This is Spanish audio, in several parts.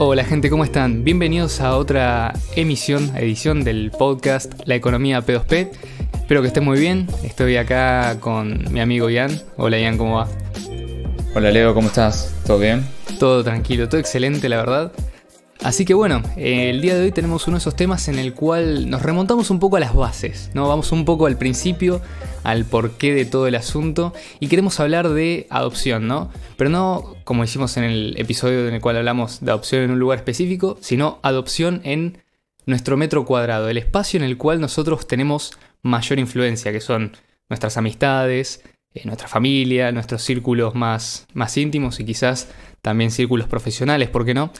Hola gente, ¿cómo están? Bienvenidos a otra emisión, edición del podcast La Economía P2P. Espero que estén muy bien. Estoy acá con mi amigo Ian. Hola Ian, ¿cómo va? Hola Leo, ¿cómo estás? ¿Todo bien? Todo tranquilo, todo excelente, la verdad. Así que bueno, eh, el día de hoy tenemos uno de esos temas en el cual nos remontamos un poco a las bases, ¿no? Vamos un poco al principio, al porqué de todo el asunto y queremos hablar de adopción, ¿no? Pero no como hicimos en el episodio en el cual hablamos de adopción en un lugar específico, sino adopción en nuestro metro cuadrado, el espacio en el cual nosotros tenemos mayor influencia, que son nuestras amistades, eh, nuestra familia, nuestros círculos más, más íntimos y quizás también círculos profesionales, ¿por qué no?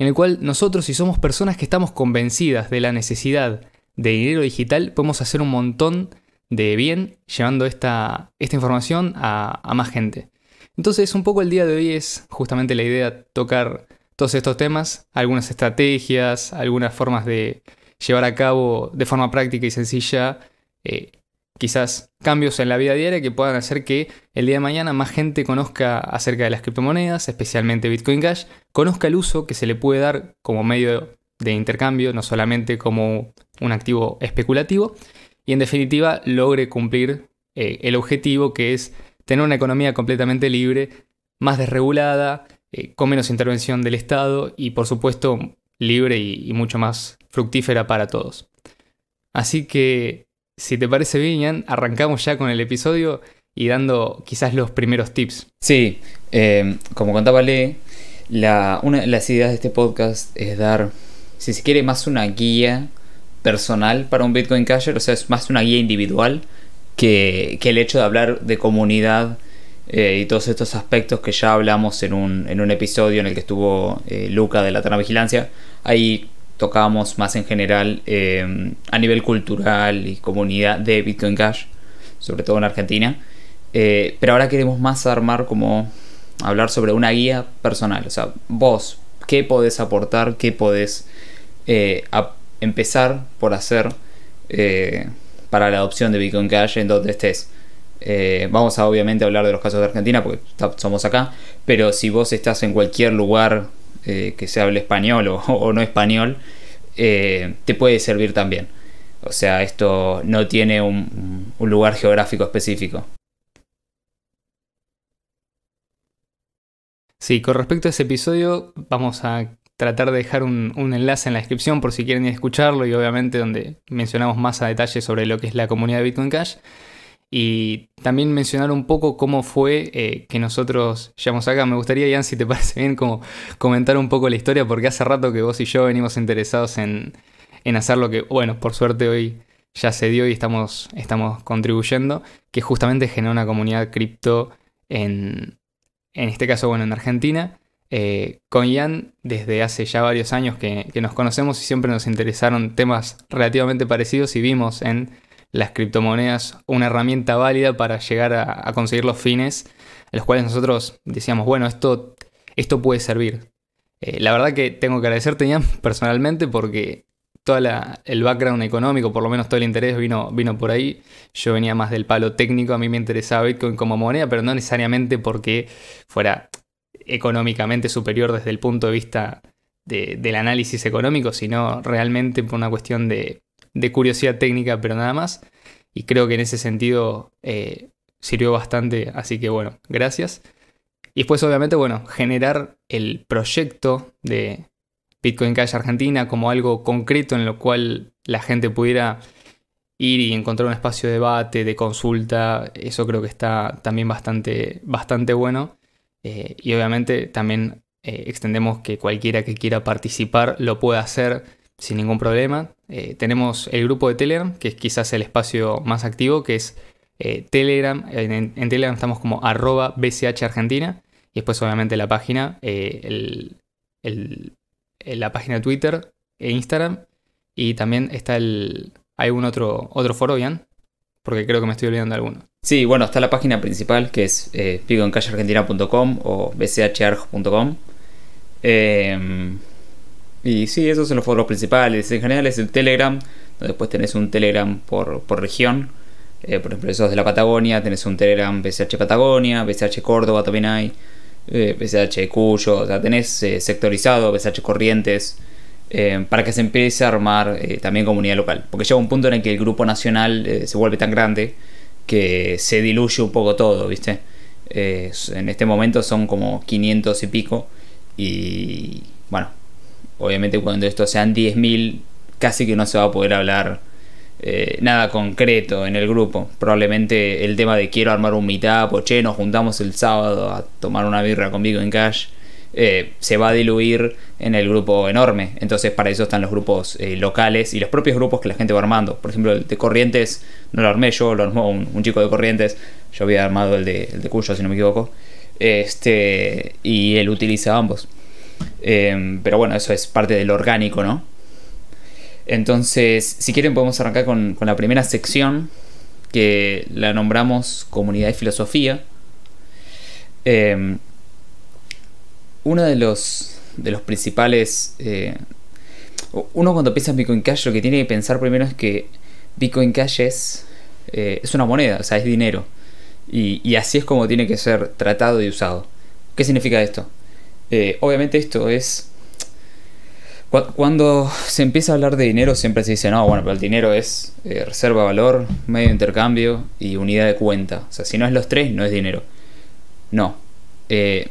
en el cual nosotros si somos personas que estamos convencidas de la necesidad de dinero digital, podemos hacer un montón de bien llevando esta, esta información a, más gente. Entonces un poco el día de hoy es justamente la idea tocar todos estos temas, algunas estrategias, algunas formas de llevar a cabo de forma práctica y sencilla eh, quizás cambios en la vida diaria que puedan hacer que el día de mañana más gente conozca acerca de las criptomonedas, especialmente Bitcoin Cash, conozca el uso que se le puede dar como medio de intercambio, no solamente como un activo especulativo, y en definitiva logre cumplir eh, el objetivo que es tener una economía completamente libre, más desregulada, eh, con menos intervención del Estado y por supuesto libre y mucho más fructífera para todos. Así que si te parece bien, arrancamos ya con el episodio y dando quizás los primeros tips. Sí, em, como contaba Lee, la, una de las ideas de este podcast es dar, si se quiere, más una guía personal para un Bitcoin Casher, o sea, es más una guía individual que, que el hecho de hablar de comunidad eh, y todos estos aspectos que ya hablamos en un, episodio en el que estuvo eh, Luca de la Vigilancia. Hay tocábamos más en general eh, a nivel cultural y comunidad de Bitcoin Cash, sobre todo en Argentina. Eh, pero ahora queremos más armar como hablar sobre una guía personal. O sea, vos, ¿qué podés aportar? ¿Qué podés eh, empezar por hacer para la adopción de Bitcoin Cash en donde estés? vamos a obviamente hablar de los casos de Argentina porque somos acá, pero si vos estás en cualquier lugar que se hable español o no español, eh, te puede servir también. O sea, esto no tiene un, lugar geográfico específico. Sí, con respecto a ese episodio, vamos a tratar de dejar un, enlace en la descripción por si quieren escucharlo y obviamente donde mencionamos más a detalle sobre lo que es la comunidad de Bitcoin Cash y también mencionar un poco cómo fue eh, que nosotros llegamos acá. Me gustaría, Ian, si te parece bien, como comentar un poco la historia, porque hace rato que vos y yo venimos interesados en, hacer lo que, bueno, por suerte hoy ya se dio y estamos, estamos contribuyendo, que justamente genera una comunidad cripto en, en este caso, bueno, en Argentina. Eh, con Ian desde hace ya varios años que nos conocemos y siempre nos interesaron temas relativamente parecidos y vimos en las criptomonedas una herramienta válida para llegar a, conseguir los fines a los cuales nosotros decíamos, bueno, esto, esto puede servir. Eh, la verdad que tengo que agradecerte, Ian, personalmente, porque todo el background económico, por lo menos todo el interés vino, vino por ahí. Yo venía más del palo técnico, a mí me interesaba Bitcoin como moneda, pero no necesariamente porque fuera económicamente superior desde el punto de vista del análisis económico, sino realmente por una cuestión de, de curiosidad técnica, pero nada más. Y creo que en ese sentido eh, sirvió bastante, así que bueno, gracias. Y después obviamente, bueno, generar el proyecto de Bitcoin Cash Argentina como algo concreto en lo cual la gente pudiera ir y encontrar un espacio de debate, de consulta, eso creo que está también bastante, bastante bueno. Eh, y obviamente también eh, extendemos que cualquiera que quiera participar lo pueda hacer sin ningún problema. Eh, tenemos el grupo de Telegram, que es quizás el espacio más activo, que es eh, Telegram. En, Telegram estamos como arroba BCH Argentina. Y después obviamente la página, eh, la página de Twitter e Instagram. Y también está el... Hay un otro, otro foro, bien, porque creo que me estoy olvidando de alguno. Sí, bueno, está la página principal que es picoencalleargentina.com o bcharg.com. Eh, em, y sí, esos son los foros principales. En general es el Telegram, después tenés un Telegram por, región. Eh, por ejemplo, esos de la Patagonia, tenés un Telegram BCH Patagonia, BCH Córdoba también hay, BCH eh, Cuyo, o sea, tenés eh, sectorizado, BCH Corrientes, para que se empiece a armar también comunidad local. Porque llega un punto en el que el grupo nacional se vuelve tan grande que se diluye un poco todo, ¿viste? en este momento son como 500 y pico y bueno, Obviamente cuando estos sean 10.000 casi que no se va a poder hablar eh, nada concreto en el grupo. Probablemente el tema de quiero armar un meetup o che, nos juntamos el sábado a tomar una birra conmigo en cash. Eh, se va a diluir en el grupo enorme. Entonces, para eso están los grupos eh, locales y los propios grupos que la gente va armando. Por ejemplo, el de Corrientes no lo armé yo, lo armó un, chico de Corrientes. Yo había armado el de, Cuyo, si no me equivoco. Este, y él utiliza ambos. Em, pero bueno, eso es parte del orgánico, ¿no? Entonces, si quieren podemos arrancar con, la primera sección que la nombramos Comunidad de Filosofía. Em, uno de los, de los principales... Eh, uno cuando piensa en Bitcoin Cash lo que tiene que pensar primero es que Bitcoin Cash es, eh, es una moneda, o sea, es dinero. y así es como tiene que ser tratado y usado. ¿Qué significa esto? Eh, obviamente esto es... Cuando se empieza a hablar de dinero siempre se dice, no, bueno, pero el dinero es reserva eh, reserva valor, medio de intercambio y unidad de cuenta. O sea, si no es los tres, no es dinero. No. Eh,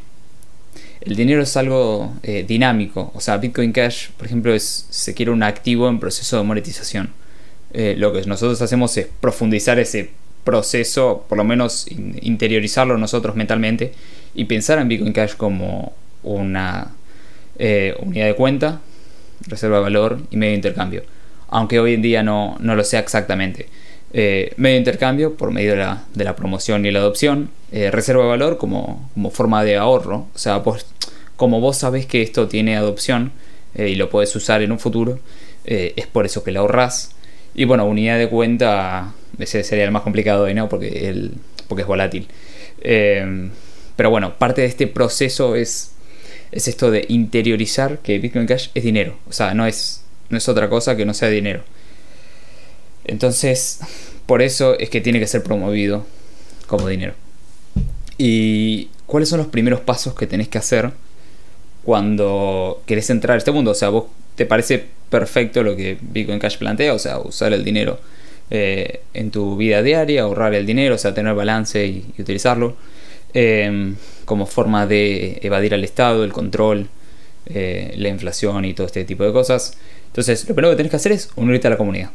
el dinero es algo dinámico. O sea, Bitcoin Cash, por ejemplo, es, se quiere un activo en proceso de monetización. lo que nosotros hacemos es profundizar ese proceso, por lo menos interiorizarlo nosotros mentalmente, y pensar en Bitcoin Cash como una eh, unidad de cuenta, reserva de valor y medio intercambio. Aunque hoy en día no, lo sea exactamente. Eh, medio intercambio por medio de la, promoción y la adopción. Eh, reserva de valor como, forma de ahorro. O sea, como vos sabés que esto tiene adopción y lo puedes usar en un futuro, es por eso que lo ahorrás. Y bueno, unidad de cuenta ese sería el más complicado de ¿no? Porque, el, porque es volátil. pero bueno, parte de este proceso es es esto de interiorizar que Bitcoin Cash es dinero. O sea, no es, no es otra cosa que no sea dinero. Entonces, por eso es que tiene que ser promovido como dinero. ¿Y cuáles son los primeros pasos que tenés que hacer cuando querés entrar a este mundo? O sea, vos te parece perfecto lo que Bitcoin Cash plantea, o sea, usar el dinero eh, en tu vida diaria, ahorrar el dinero, o sea, tener balance y utilizarlo. Em, como forma de evadir al Estado, el control, eh, la inflación y todo este tipo de cosas. Entonces, lo primero que tenés que hacer es unirte a la comunidad.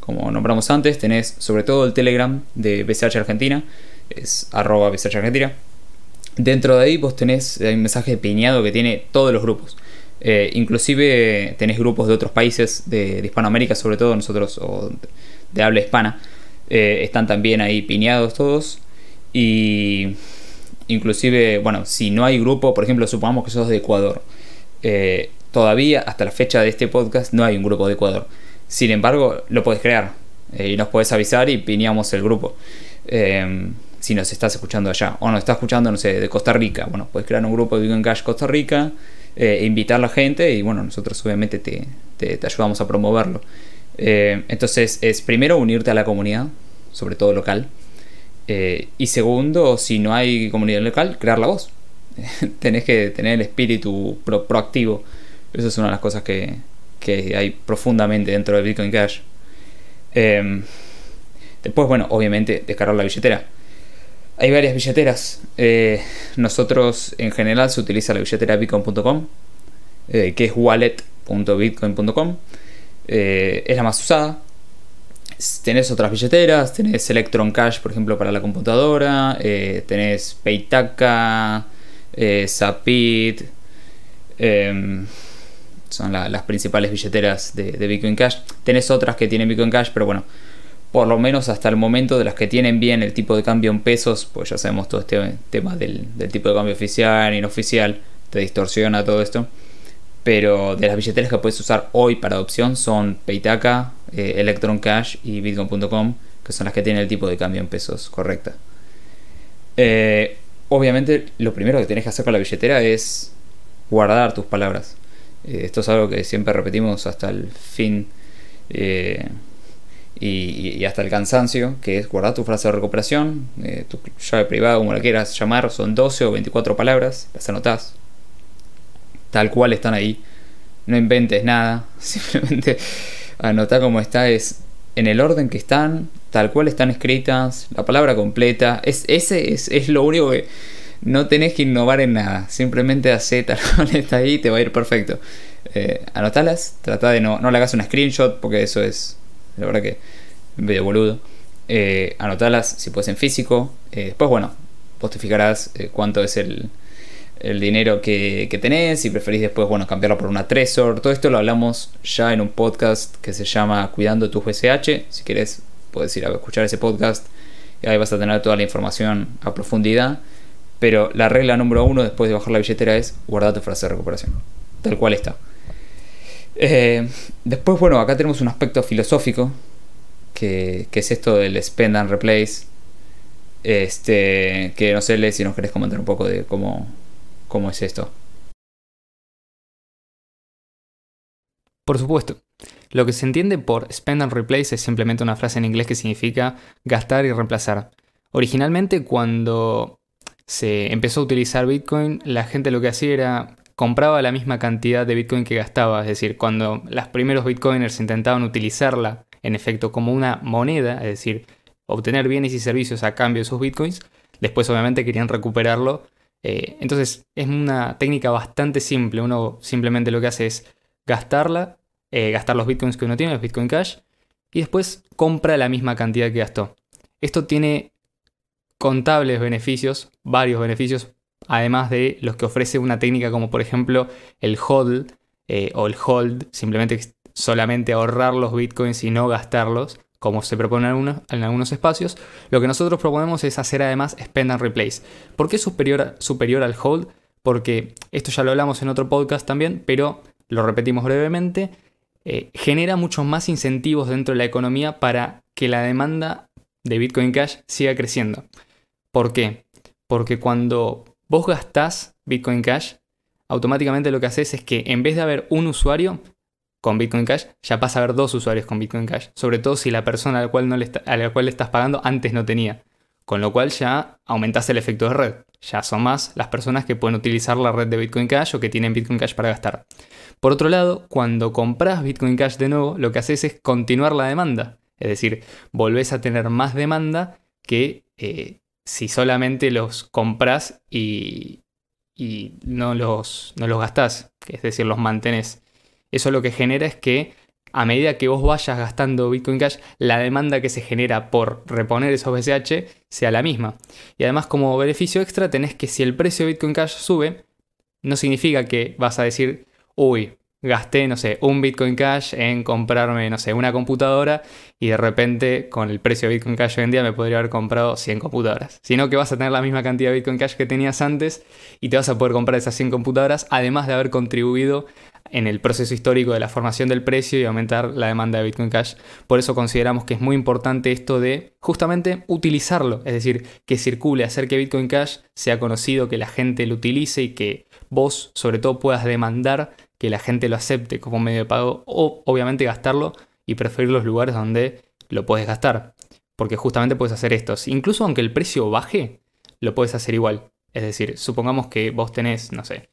Como nombramos antes, tenés sobre todo el Telegram de BCH Argentina, es arroba BCH Argentina. Dentro de ahí vos tenés, un mensaje piñado que tiene todos los grupos. Eh, inclusive tenés grupos de otros países de, Hispanoamérica, sobre todo nosotros, o de habla hispana, eh, están también ahí piñados todos. Y inclusive, bueno, si no hay grupo, por ejemplo, supongamos que sos de Ecuador. Eh, todavía, hasta la fecha de este podcast, no hay un grupo de Ecuador. Sin embargo, lo podés crear eh, y nos podés avisar y veníamos el grupo. Eh, si nos estás escuchando allá o nos estás escuchando, no sé, de Costa Rica, bueno, puedes crear un grupo de Vegan Cash Costa Rica, e invitar a la gente y bueno, nosotros obviamente te ayudamos a promoverlo. entonces es primero unirte a la comunidad, sobre todo local. Eh, y segundo, si no hay comunidad local, crear la voz Tenés que tener el espíritu proactivo. Eso es una de las cosas que, hay profundamente dentro de Bitcoin Cash. Em, después, bueno, obviamente descargar la billetera. Hay varias billeteras. Eh, nosotros en general se utiliza la billetera bitcoin.com, eh, que es wallet.bitcoin.com. es la más usada tenés otras billeteras, tenés Electron Cash, por ejemplo, para la computadora, eh, tenés Paytaka, eh, Zapit, em, son las principales billeteras de, Bitcoin Cash. Tenés otras que tienen Bitcoin Cash, pero bueno, por lo menos hasta el momento de las que tienen bien el tipo de cambio en pesos, pues ya sabemos todo este tema del, tipo de cambio oficial, inoficial, te distorsiona todo esto. Pero de las billeteras que puedes usar hoy para adopción son Paytaka, electroncash Electron Cash y Bitcoin.com, que son las que tienen el tipo de cambio en pesos correcta. Eh, obviamente, lo primero que tenés que hacer con la billetera es guardar tus palabras. Eh, esto es algo que siempre repetimos hasta el fin eh, y, hasta el cansancio, que es guardar tu frase de recuperación, tu llave privada, como la quieras llamar, son 12 o 24 palabras, las anotás, tal cual están ahí. No inventes nada, simplemente anota como está, es en el orden que están, tal cual están escritas, la palabra completa. Es, ese es, lo único que no tenés que innovar en nada. Simplemente hace tal cual está ahí y te va a ir perfecto. Eh, anotalas, trata de no, no le hagas una screenshot porque eso es, la verdad que, medio boludo. Eh, anotalas si puedes en físico. Eh, después, bueno, postificarás cuánto es el, el dinero que, tenés, y preferís después, bueno, cambiarlo por una Tresor... Todo esto lo hablamos ya en un podcast que se llama Cuidando tu GSH. Si querés, puedes ir a escuchar ese podcast y ahí vas a tener toda la información a profundidad. Pero la regla número uno después de bajar la billetera es guardar tu frase de recuperación. Tal cual está. Eh, después, bueno, acá tenemos un aspecto filosófico, que, que es esto del spend and replace. Este, que no sé, Le, si nos querés comentar un poco de cómo, cómo es esto. Por supuesto. Lo que se entiende por spend and replace es simplemente una frase en inglés que significa gastar y reemplazar. Originalmente cuando se empezó a utilizar Bitcoin, la gente lo que hacía era compraba la misma cantidad de Bitcoin que gastaba, es decir, cuando los primeros Bitcoiners intentaban utilizarla en efecto como una moneda, es decir, obtener bienes y servicios a cambio de sus Bitcoins, después obviamente querían recuperarlo eh, entonces es una técnica bastante simple. Uno simplemente lo que hace es gastarla, eh, gastar los bitcoins que uno tiene, los bitcoin cash, y después compra la misma cantidad que gastó. Esto tiene contables beneficios, varios beneficios, además de los que ofrece una técnica como por ejemplo el hold eh, o el hold, simplemente solamente ahorrar los bitcoins y no gastarlos como se propone en algunos, espacios, lo que nosotros proponemos es hacer además spend and replace. ¿Por qué superior, superior al hold? Porque esto ya lo hablamos en otro podcast también, pero lo repetimos brevemente. Eh, genera muchos más incentivos dentro de la economía para que la demanda de Bitcoin Cash siga creciendo. ¿Por qué? Porque cuando vos gastás Bitcoin Cash, automáticamente lo que haces es que en vez de haber un usuario, con Bitcoin Cash, ya pasa a haber dos usuarios con Bitcoin Cash, sobre todo si la persona a la cual, no le, estás pagando antes no tenía. Con lo cual ya aumentas el efecto de red. Ya son más las personas que pueden utilizar la red de Bitcoin Cash o que tienen Bitcoin Cash para gastar. Por otro lado, cuando compras Bitcoin Cash de nuevo, lo que haces es continuar la demanda. Es decir, volvés a tener más demanda que eh, si solamente los compras y, no, los, no los gastás. Es decir, los mantenés. Eso lo que genera es que a medida que vos vayas gastando Bitcoin Cash, la demanda que se genera por reponer esos BCH sea la misma. Y además como beneficio extra tenés que si el precio de Bitcoin Cash sube, no significa que vas a decir, uy, gasté, no sé, un Bitcoin Cash en comprarme, no sé, una computadora y de repente con el precio de Bitcoin Cash hoy en día me podría haber comprado 100 computadoras, sino que vas a tener la misma cantidad de Bitcoin Cash que tenías antes y te vas a poder comprar esas 100 computadoras además de haber contribuido en el proceso histórico de la formación del precio y aumentar la demanda de Bitcoin Cash. Por eso consideramos que es muy importante esto de justamente utilizarlo, es decir, que circule, hacer que Bitcoin Cash sea conocido, que la gente lo utilice y que vos sobre todo puedas demandar que la gente lo acepte como medio de pago o obviamente gastarlo y preferir los lugares donde lo puedes gastar. Porque justamente puedes hacer esto. Incluso aunque el precio baje, lo puedes hacer igual. Es decir, supongamos que vos tenés, no sé,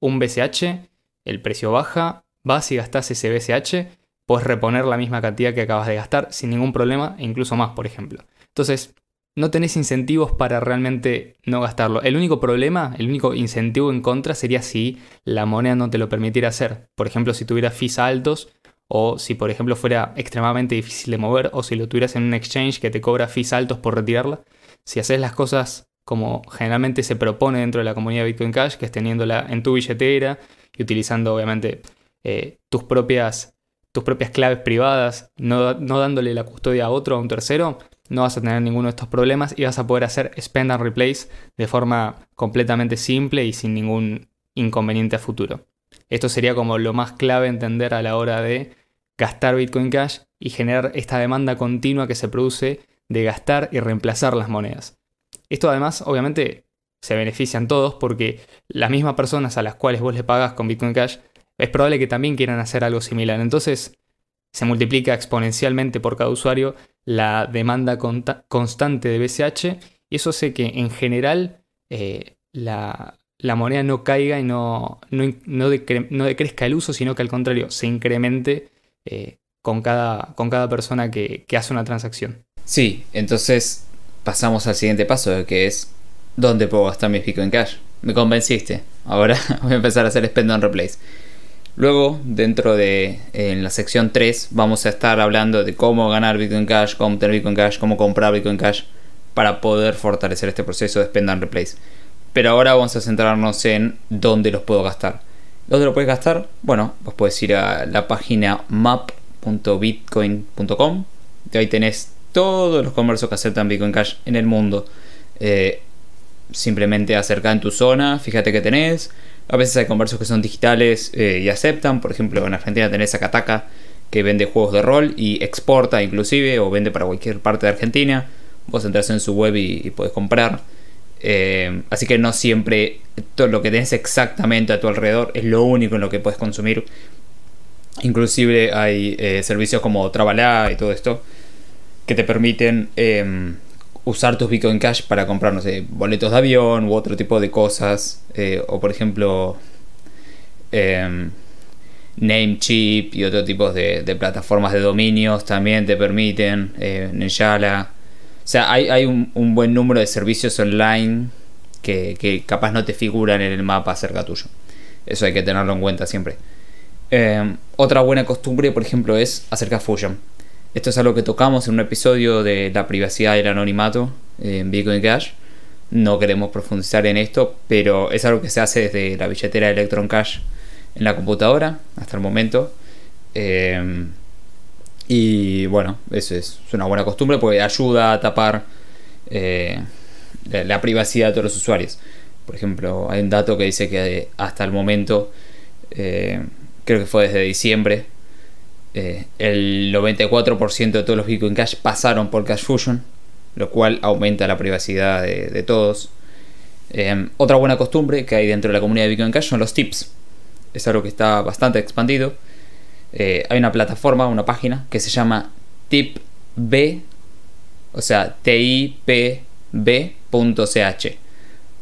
un BCH el precio baja, vas y gastas ese BCH, puedes reponer la misma cantidad que acabas de gastar sin ningún problema, e incluso más, por ejemplo. Entonces, no tenés incentivos para realmente no gastarlo. El único problema, el único incentivo en contra sería si la moneda no te lo permitiera hacer. Por ejemplo, si tuviera fees altos o si, por ejemplo, fuera extremadamente difícil de mover o si lo tuvieras en un exchange que te cobra fees altos por retirarla. Si haces las cosas como generalmente se propone dentro de la comunidad Bitcoin Cash, que es teniéndola en tu billetera, y utilizando obviamente eh, tus, propias, tus propias claves privadas, no, dándole la custodia a otro, a un tercero, no vas a tener ninguno de estos problemas y vas a poder hacer spend and replace de forma completamente simple y sin ningún inconveniente a futuro. Esto sería como lo más clave entender a la hora de gastar Bitcoin Cash y generar esta demanda continua que se produce de gastar y reemplazar las monedas. Esto además, obviamente, se benefician todos porque las mismas personas a las cuales vos le pagas con Bitcoin Cash es probable que también quieran hacer algo similar. Entonces se multiplica exponencialmente por cada usuario la demanda constante de BCH y eso hace que en general eh, la, moneda no caiga y no, no, decrezca el uso, sino que al contrario se incremente eh, con, cada, con, cada, persona que, que hace una transacción. Sí, entonces pasamos al siguiente paso, que es ¿Dónde puedo gastar mis Bitcoin Cash? Me convenciste. Ahora voy a empezar a hacer spend and replace. Luego, dentro de en la sección 3, vamos a estar hablando de cómo ganar Bitcoin Cash, cómo tener Bitcoin Cash, cómo comprar Bitcoin Cash para poder fortalecer este proceso de spend and replace. Pero ahora vamos a centrarnos en dónde los puedo gastar. ¿Dónde lo puedes gastar? Bueno, vos puedes ir a la página map.bitcoin.com. Ahí tenés todos los comercios que aceptan Bitcoin Cash en el mundo. Eh, simplemente acerca en tu zona, fíjate que tenés. A veces hay conversos que son digitales eh, y aceptan, por ejemplo en Argentina tenés kataka que vende juegos de rol y exporta inclusive o vende para cualquier parte de Argentina. Vos entras en su web y, puedes podés comprar. Eh, así que no siempre todo lo que tenés exactamente a tu alrededor es lo único en lo que puedes consumir. Inclusive hay eh, servicios como Trabalá y todo esto que te permiten em, usar tus Bitcoin Cash para comprar, no sé, boletos de avión u otro tipo de cosas. Eh, o por ejemplo, em, Namecheap y otro tipo de, plataformas de dominios también te permiten. Eh, O sea, hay, un, buen número de servicios online que, capaz no te figuran en el mapa acerca tuyo. Eso hay que tenerlo en cuenta siempre. Em, otra buena costumbre, por ejemplo, es acerca Fusion esto es algo que tocamos en un episodio de la privacidad y el anonimato eh, en Bitcoin Cash. No queremos profundizar en esto, pero es algo que se hace desde la billetera de Electron Cash en la computadora hasta el momento. Eh, y bueno, eso es, una buena costumbre porque ayuda a tapar eh, la, privacidad de todos los usuarios. Por ejemplo, hay un dato que dice que hasta el momento, creo que fue desde diciembre, eh, el 94% de todos los Bitcoin Cash pasaron por Cash Fusion, lo cual aumenta la privacidad de, todos. Em, otra buena costumbre que hay dentro de la comunidad de Bitcoin Cash son los tips. Es algo que está bastante expandido. Eh, hay una plataforma, una página que se llama tipb, o sea, tipb.ch.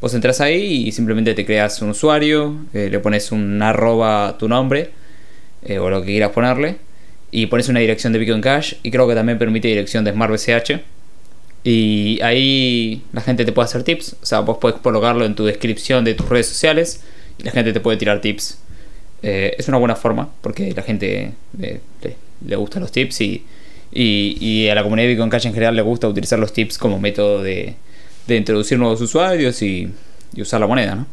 Vos entras ahí y simplemente te creas un usuario, eh, le pones un arroba tu nombre o lo que quieras ponerle y pones una dirección de Bitcoin Cash y creo que también permite dirección de Smart BCH. Y ahí la gente te puede hacer tips, o sea, vos puedes colocarlo en tu descripción de tus redes sociales y la gente te puede tirar tips. Eh, es una buena forma porque la gente eh, le, gusta los tips y, a la comunidad de Bitcoin Cash en general le gusta utilizar los tips como método de, introducir nuevos usuarios y, y usar la moneda, ¿no?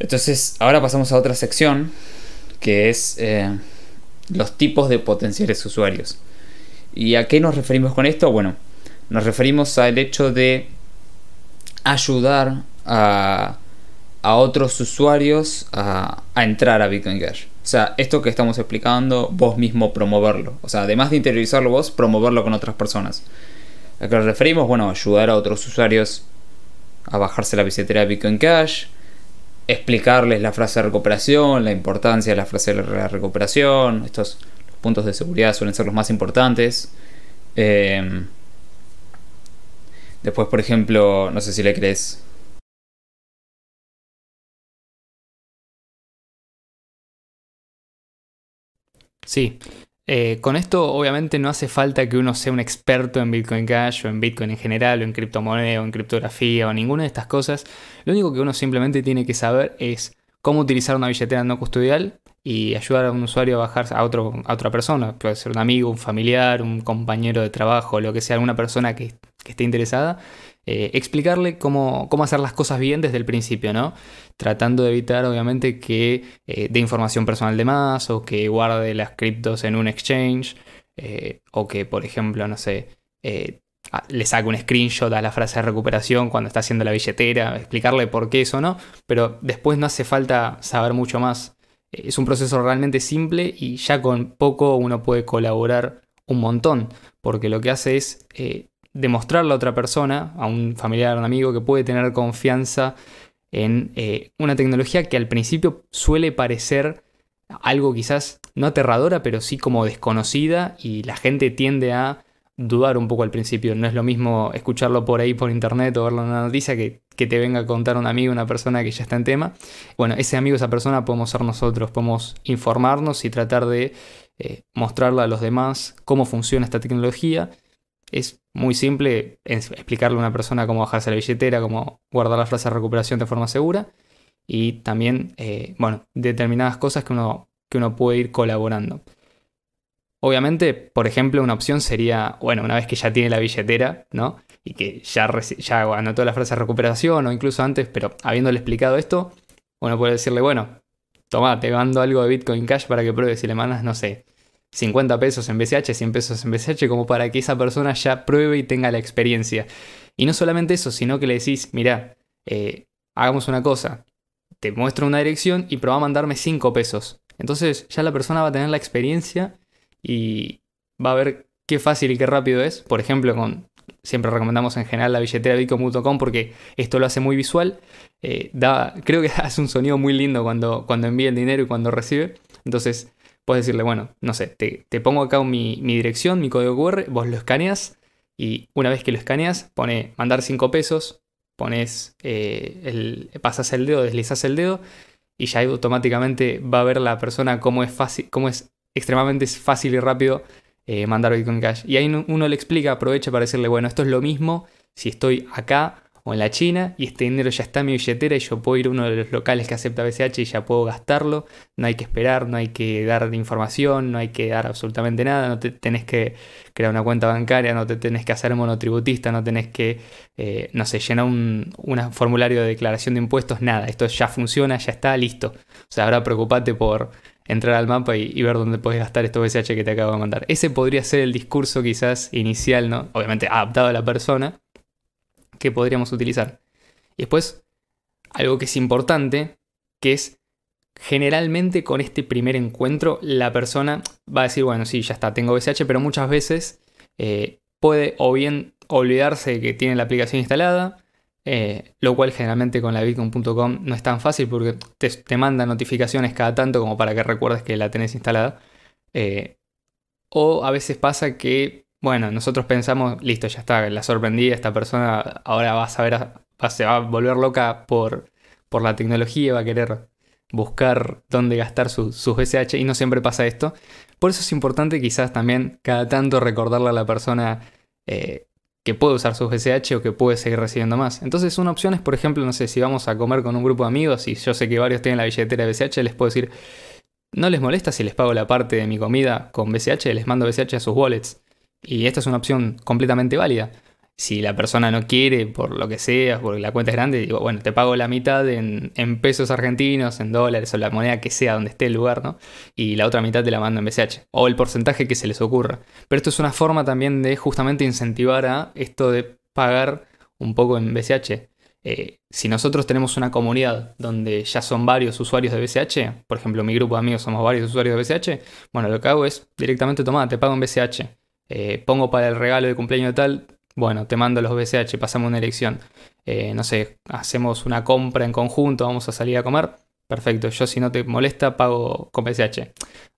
Entonces, ahora pasamos a otra sección que es... Eh, los tipos de potenciales usuarios. ¿Y a qué nos referimos con esto? Bueno, nos referimos al hecho de ayudar a, otros usuarios a, entrar a Bitcoin Cash. O sea, esto que estamos explicando, vos mismo promoverlo. O sea, además de interiorizarlo vos, promoverlo con otras personas. ¿A qué nos referimos? Bueno, ayudar a otros usuarios a bajarse la billetera de Bitcoin Cash, explicarles la frase de recuperación, la importancia de la frase de recuperación. Estos puntos de seguridad suelen ser los más importantes. Em, después, por ejemplo, no sé si le crees. Sí, eh, con esto obviamente no hace falta que uno sea un experto en Bitcoin Cash o en Bitcoin en general o en criptomonedas o en criptografía o ninguna de estas cosas. Lo único que uno simplemente tiene que saber es cómo utilizar una billetera no custodial y ayudar a un usuario a bajar a, otro, a otra persona. Puede ser un amigo, un familiar, un compañero de trabajo, lo que sea, alguna persona que esté interesada eh, explicarle cómo, hacer las cosas bien desde el principio, ¿no? Tratando de evitar, obviamente, que eh, dé información personal de más o que guarde las criptos en un exchange eh, o que, por ejemplo, no sé, le saque un screenshot a la frase de recuperación cuando está haciendo la billetera, explicarle por qué eso, ¿no? Pero después no hace falta saber mucho más. Es un proceso realmente simple y ya con poco uno puede colaborar un montón, porque lo que hace es demostrarle a otra persona, a un familiar, a un amigo, que puede tener confianza en eh, una tecnología que al principio suele parecer algo quizás no aterradora, pero sí como desconocida y la gente tiende a dudar un poco al principio. No es lo mismo escucharlo por ahí por internet o verlo en una noticia que, que te venga a contar un amigo, una persona que ya está en tema. Bueno, ese amigo, esa persona podemos ser nosotros, podemos informarnos y tratar de eh, mostrarle a los demás cómo funciona esta tecnología es muy simple explicarle a una persona cómo bajarse la billetera, cómo guardar la frase de recuperación de forma segura y también, eh, bueno, determinadas cosas que uno, que uno puede ir colaborando. Obviamente, por ejemplo, una opción sería, bueno, una vez que ya tiene la billetera, ¿no? Y que ya, ya anotó la frase de recuperación o incluso antes, pero habiéndole explicado esto, uno puede decirle, bueno, toma, te mando algo de Bitcoin Cash para que pruebes si le mandas, no sé, 50 pesos en BCH, 100 pesos en BCH, como para que esa persona ya pruebe y tenga la experiencia. Y no solamente eso, sino que le decís, mira, eh, hagamos una cosa, te muestro una dirección y probá a mandarme 5 pesos. Entonces ya la persona va a tener la experiencia y va a ver qué fácil y qué rápido es. Por ejemplo, con, siempre recomendamos en general la billetera Bitcoin.com porque esto lo hace muy visual. Eh, da, creo que hace un sonido muy lindo cuando, cuando envía el dinero y cuando recibe. Entonces puedes decirle, bueno, no sé, te, pongo acá mi, mi, dirección, mi código QR, vos lo escaneas y una vez que lo escaneas, pone mandar 5 pesos, pones, eh, el, pasas el dedo, deslizas el dedo y ya automáticamente va a ver la persona cómo es, fácil, cómo es extremadamente fácil y rápido eh, mandar Bitcoin Cash. Y ahí uno le explica, aprovecha para decirle, bueno, esto es lo mismo si estoy acá o en la China y este dinero ya está en mi billetera y yo puedo ir a uno de los locales que acepta BCH y ya puedo gastarlo. No hay que esperar, no hay que dar información, no hay que dar absolutamente nada, no te tenés que crear una cuenta bancaria, no te tenés que hacer monotributista, no tenés que, eh, no sé, llenar un, formulario de declaración de impuestos, nada. Esto ya funciona, ya está, listo. O sea, ahora preocupate por entrar al mapa y, ver dónde puedes gastar estos BCH que te acabo de mandar. Ese podría ser el discurso quizás inicial, ¿no? Obviamente adaptado a la persona que podríamos utilizar. Y después, algo que es importante, que es generalmente con este primer encuentro la persona va a decir, bueno, sí, ya está, tengo vsh pero muchas veces eh, puede o bien olvidarse que tiene la aplicación instalada, eh, lo cual generalmente con la bitcoin.com no es tan fácil porque te, manda notificaciones cada tanto como para que recuerdes que la tenés instalada. Eh, o a veces pasa que bueno, nosotros pensamos, listo, ya está, la sorprendí, esta persona ahora va a saber, va, se va a volver loca por, por la tecnología, va a querer buscar dónde gastar su, sus SH y no siempre pasa esto. Por eso es importante quizás también cada tanto recordarle a la persona eh, que puede usar sus SH o que puede seguir recibiendo más. Entonces una opción es, por ejemplo, no sé, si vamos a comer con un grupo de amigos y yo sé que varios tienen la billetera de BCH, les puedo decir, no les molesta si les pago la parte de mi comida con BCH, les mando BCH a sus wallets. Y esta es una opción completamente válida. Si la persona no quiere, por lo que sea, porque la cuenta es grande, digo, bueno, te pago la mitad en, pesos argentinos, en dólares o la moneda que sea donde esté el lugar, ¿no? Y la otra mitad te la mando en BCH o el porcentaje que se les ocurra. Pero esto es una forma también de justamente incentivar a esto de pagar un poco en BCH. Eh, si nosotros tenemos una comunidad donde ya son varios usuarios de BCH, por ejemplo, mi grupo de amigos somos varios usuarios de BCH, bueno, lo que hago es directamente tomar, te pago en BCH. Eh, pongo para el regalo de cumpleaños de tal, bueno, te mando los BCH, pasamos una elección. Eh, no sé, hacemos una compra en conjunto, vamos a salir a comer. Perfecto, yo si no te molesta pago con BCH.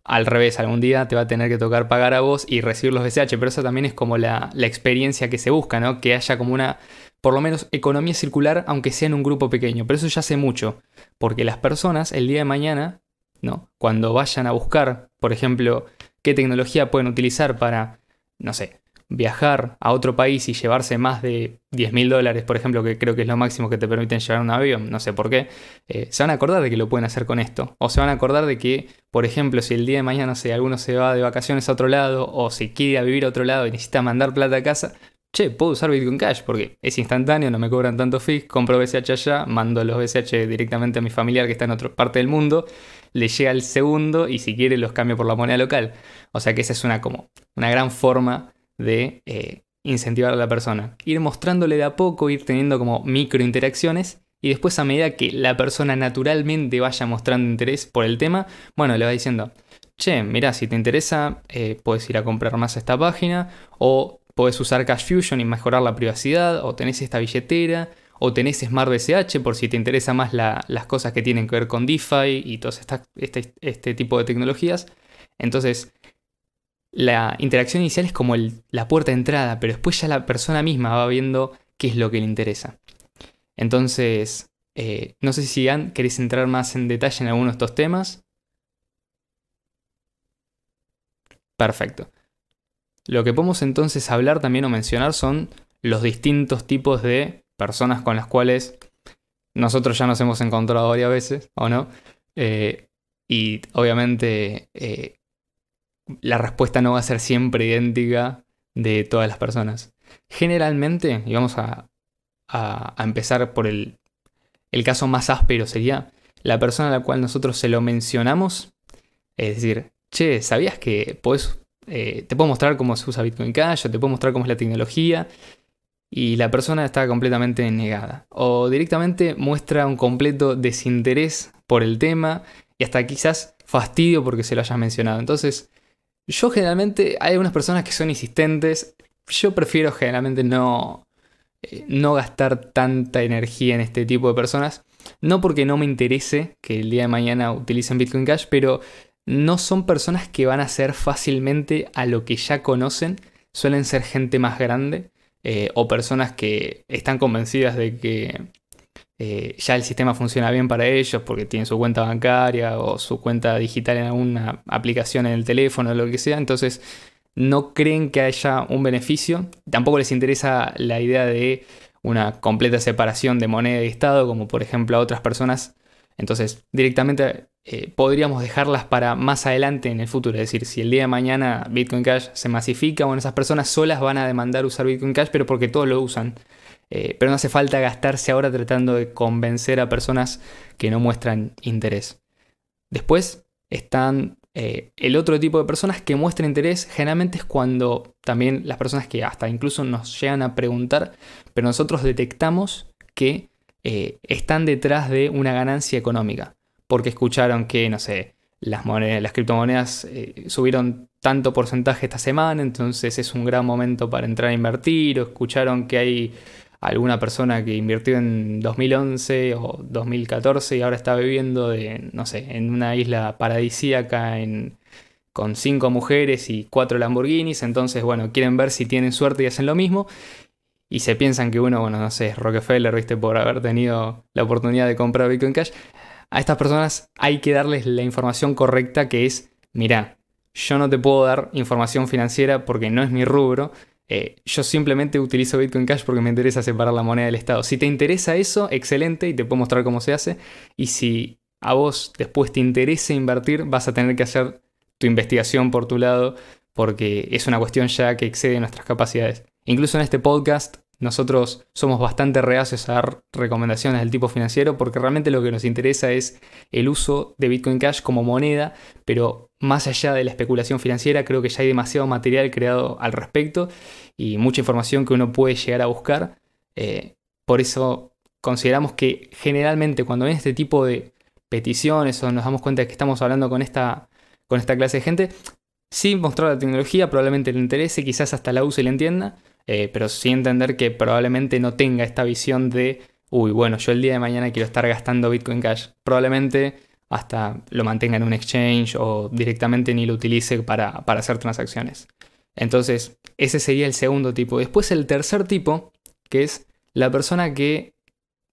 Al revés, algún día te va a tener que tocar pagar a vos y recibir los BCH, pero eso también es como la, la experiencia que se busca, ¿no? Que haya como una, por lo menos, economía circular, aunque sea en un grupo pequeño. Pero eso ya hace mucho, porque las personas el día de mañana, ¿no? Cuando vayan a buscar, por ejemplo, qué tecnología pueden utilizar para no sé, viajar a otro país y llevarse más de 10 mil dólares, por ejemplo, que creo que es lo máximo que te permiten llevar un avión, no sé por qué, eh, se van a acordar de que lo pueden hacer con esto. O se van a acordar de que, por ejemplo, si el día de mañana, no sé, alguno se va de vacaciones a otro lado, o se quiere a vivir a otro lado y necesita mandar plata a casa, che, puedo usar Bitcoin Cash porque es instantáneo, no me cobran tanto fees, compro BCH allá, mando los BCH directamente a mi familiar que está en otra parte del mundo, le llega el segundo y si quiere los cambio por la moneda local. O sea que esa es una, como, una gran forma de eh, incentivar a la persona. Ir mostrándole de a poco, ir teniendo como micro interacciones y después a medida que la persona naturalmente vaya mostrando interés por el tema, bueno, le va diciendo, che, mirá, si te interesa, eh, puedes ir a comprar más a esta página o Puedes usar Cash Fusion y mejorar la privacidad, o tenés esta billetera, o tenés Smart SH por si te interesa más las cosas que tienen que ver con DeFi y todo este, este, tipo de tecnologías. Entonces, la interacción inicial es como la puerta de entrada, pero después ya la persona misma va viendo qué es lo que le interesa. Entonces, eh, no sé si Ian, querés entrar más en detalle en alguno de estos temas. Perfecto. Lo que podemos entonces hablar también o mencionar son los distintos tipos de personas con las cuales nosotros ya nos hemos encontrado varias veces, ¿o no? Eh, y obviamente eh, la respuesta no va a ser siempre idéntica de todas las personas. Generalmente, y vamos a, empezar por el, el caso más áspero, sería la persona a la cual nosotros se lo mencionamos, es decir, che, ¿sabías que podés eh, te puedo mostrar cómo se usa Bitcoin Cash, o te puedo mostrar cómo es la tecnología, y la persona está completamente negada. O directamente muestra un completo desinterés por el tema y hasta quizás fastidio porque se lo hayas mencionado. Entonces, yo generalmente, hay algunas personas que son insistentes, yo prefiero generalmente no, eh, no gastar tanta energía en este tipo de personas. No porque no me interese que el día de mañana utilicen Bitcoin Cash, pero no son personas que van a hacer fácilmente a lo que ya conocen, suelen ser gente más grande eh, o personas que están convencidas de que eh, ya el sistema funciona bien para ellos porque tienen su cuenta bancaria o su cuenta digital en alguna aplicación en el teléfono o lo que sea, entonces no creen que haya un beneficio, tampoco les interesa la idea de una completa separación de moneda y Estado, como por ejemplo a otras personas entonces, directamente eh, podríamos dejarlas para más adelante en el futuro. Es decir, si el día de mañana Bitcoin Cash se masifica, bueno, esas personas solas van a demandar usar Bitcoin Cash, pero porque todos lo usan. Eh, pero no hace falta gastarse ahora tratando de convencer a personas que no muestran interés. Después están eh, el otro tipo de personas que muestran interés, generalmente es cuando también las personas que hasta incluso nos llegan a preguntar, pero nosotros detectamos que eh, están detrás de una ganancia económica, porque escucharon que, no sé, las, las criptomonedas eh, subieron tanto porcentaje esta semana, entonces es un gran momento para entrar a invertir, o escucharon que hay alguna persona que invirtió en 2011 o 2014 y ahora está viviendo no sé, en una isla paradisíaca con cinco mujeres y cuatro Lamborghinis, entonces bueno, quieren ver si tienen suerte y hacen lo mismo y se piensan que uno, bueno, no sé, es Rockefeller, viste, por haber tenido la oportunidad de comprar Bitcoin Cash. A estas personas hay que darles la información correcta que es, mira, yo no te puedo dar información financiera porque no es mi rubro. Eh, yo simplemente utilizo Bitcoin Cash porque me interesa separar la moneda del Estado. Si te interesa eso, excelente y te puedo mostrar cómo se hace. Y si a vos después te interesa invertir, vas a tener que hacer tu investigación por tu lado porque es una cuestión ya que excede nuestras capacidades. Incluso en este podcast nosotros somos bastante reacios a dar recomendaciones del tipo financiero porque realmente lo que nos interesa es el uso de Bitcoin Cash como moneda, pero más allá de la especulación financiera creo que ya hay demasiado material creado al respecto y mucha información que uno puede llegar a buscar. Eh, por eso consideramos que generalmente cuando ven este tipo de peticiones o nos damos cuenta de que estamos hablando con esta, con esta clase de gente, sin mostrar la tecnología probablemente le interese, quizás hasta la use y la entienda, eh, pero sin entender que probablemente no tenga esta visión de, uy, bueno, yo el día de mañana quiero estar gastando Bitcoin Cash. Probablemente hasta lo mantenga en un exchange o directamente ni lo utilice para, hacer transacciones. Entonces, ese sería el segundo tipo. Después el tercer tipo, que es la persona que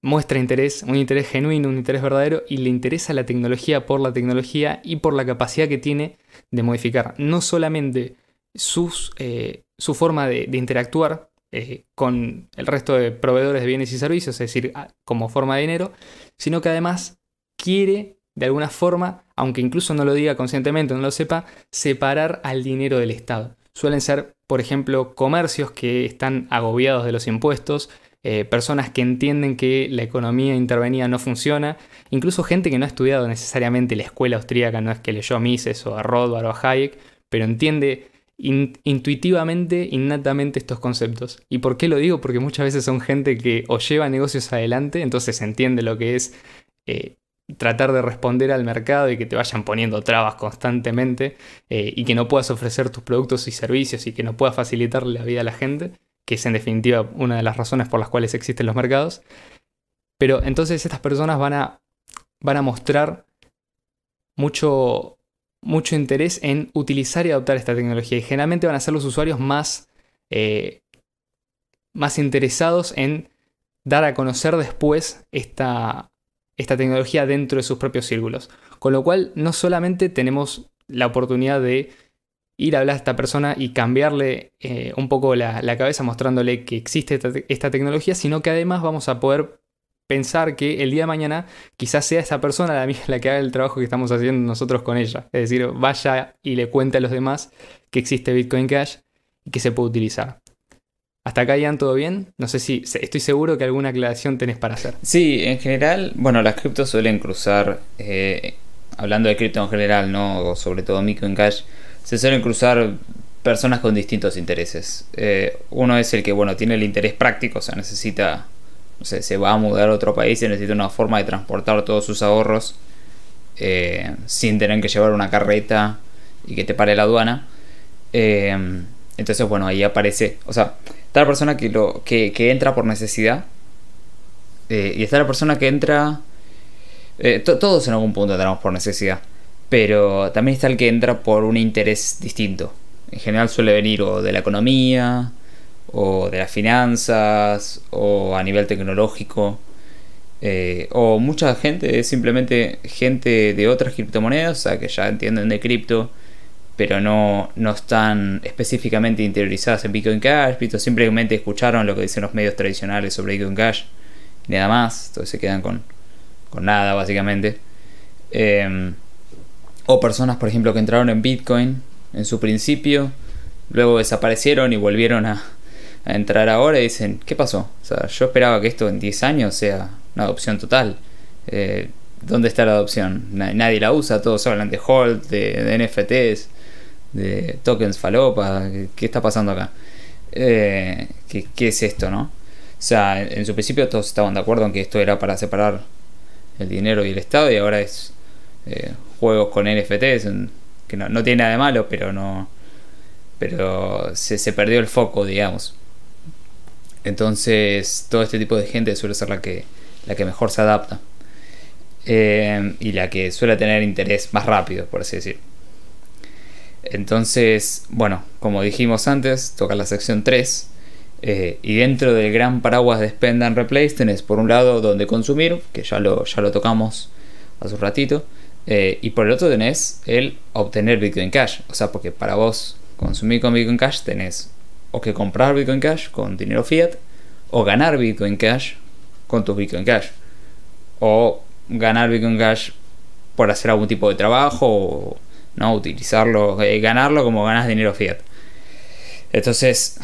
muestra interés, un interés genuino, un interés verdadero y le interesa la tecnología por la tecnología y por la capacidad que tiene de modificar no solamente sus eh, su forma de, interactuar eh, con el resto de proveedores de bienes y servicios, es decir, como forma de dinero, sino que además quiere de alguna forma, aunque incluso no lo diga conscientemente, no lo sepa, separar al dinero del Estado. Suelen ser, por ejemplo, comercios que están agobiados de los impuestos, eh, personas que entienden que la economía intervenida no funciona, incluso gente que no ha estudiado necesariamente la escuela austríaca, no es que leyó a Mises o a Rothbard o a Hayek, pero entiende intuitivamente, innatamente estos conceptos. ¿Y por qué lo digo? Porque muchas veces son gente que o lleva negocios adelante, entonces entiende lo que es eh, tratar de responder al mercado y que te vayan poniendo trabas constantemente eh, y que no puedas ofrecer tus productos y servicios y que no puedas facilitarle la vida a la gente, que es en definitiva una de las razones por las cuales existen los mercados. Pero entonces estas personas van a, van a mostrar mucho mucho interés en utilizar y adoptar esta tecnología. Y generalmente van a ser los usuarios más, eh, más interesados en dar a conocer después esta, esta tecnología dentro de sus propios círculos. Con lo cual, no solamente tenemos la oportunidad de ir a hablar a esta persona y cambiarle eh, un poco la, cabeza mostrándole que existe esta, tecnología, sino que además vamos a poder pensar que el día de mañana quizás sea esa persona la, la que haga el trabajo que estamos haciendo nosotros con ella. Es decir, vaya y le cuente a los demás que existe Bitcoin Cash y que se puede utilizar. Hasta acá, Ian, ¿todo bien? No sé si estoy seguro que alguna aclaración tenés para hacer. Sí, en general, bueno, las criptos suelen cruzar, eh, hablando de cripto en general, ¿no? sobre todo Bitcoin Cash, se suelen cruzar personas con distintos intereses. Eh, uno es el que, bueno, tiene el interés práctico, o sea, necesita se, va a mudar a otro país y necesita una forma de transportar todos sus ahorros eh, sin tener que llevar una carreta y que te pare la aduana. Eh, entonces, bueno, ahí aparece, o sea, está la persona que, lo, que, entra por necesidad eh, y está la persona que entra... todos en algún punto entramos por necesidad, pero también está el que entra por un interés distinto. En general suele venir o de la economía, o de las finanzas, o a nivel tecnológico. Eh, o mucha gente es simplemente gente de otras criptomonedas, o sea, que ya entienden de cripto, pero no, no están específicamente interiorizadas en Bitcoin Cash, simplemente escucharon lo que dicen los medios tradicionales sobre Bitcoin Cash, nada más, entonces se quedan con, con nada básicamente. Em, o personas, por ejemplo, que entraron en Bitcoin en su principio, luego desaparecieron y volvieron a, a entrar ahora y dicen, ¿qué pasó? O sea, yo esperaba que esto en 10 años sea una adopción total. Eh, ¿Dónde está la adopción? Nadie la usa, todos hablan de Hold, de, NFTs, de tokens falopa, ¿qué está pasando acá? Eh, ¿qué, es esto, no? O sea, en, su principio todos estaban de acuerdo en que esto era para separar el dinero y el Estado y ahora es eh, juegos con NFTs, que no, no, tiene nada de malo, pero no... Pero se, se perdió el foco, digamos. Entonces, todo este tipo de gente suele ser la que, la que mejor se adapta. Eh, y la que suele tener interés más rápido, por así decir. Entonces, bueno, como dijimos antes, toca la sección 3. Eh, y dentro del gran paraguas de Spend and Replace tenés por un lado donde consumir, que ya lo, ya lo tocamos hace un ratito. Eh, y por el otro tenés el obtener Bitcoin Cash. O sea, porque para vos consumir con Bitcoin Cash tenés o que comprar Bitcoin Cash con dinero fiat o ganar Bitcoin Cash con tus Bitcoin Cash o ganar Bitcoin Cash por hacer algún tipo de trabajo o no utilizarlo y eh, ganarlo como ganas dinero fiat entonces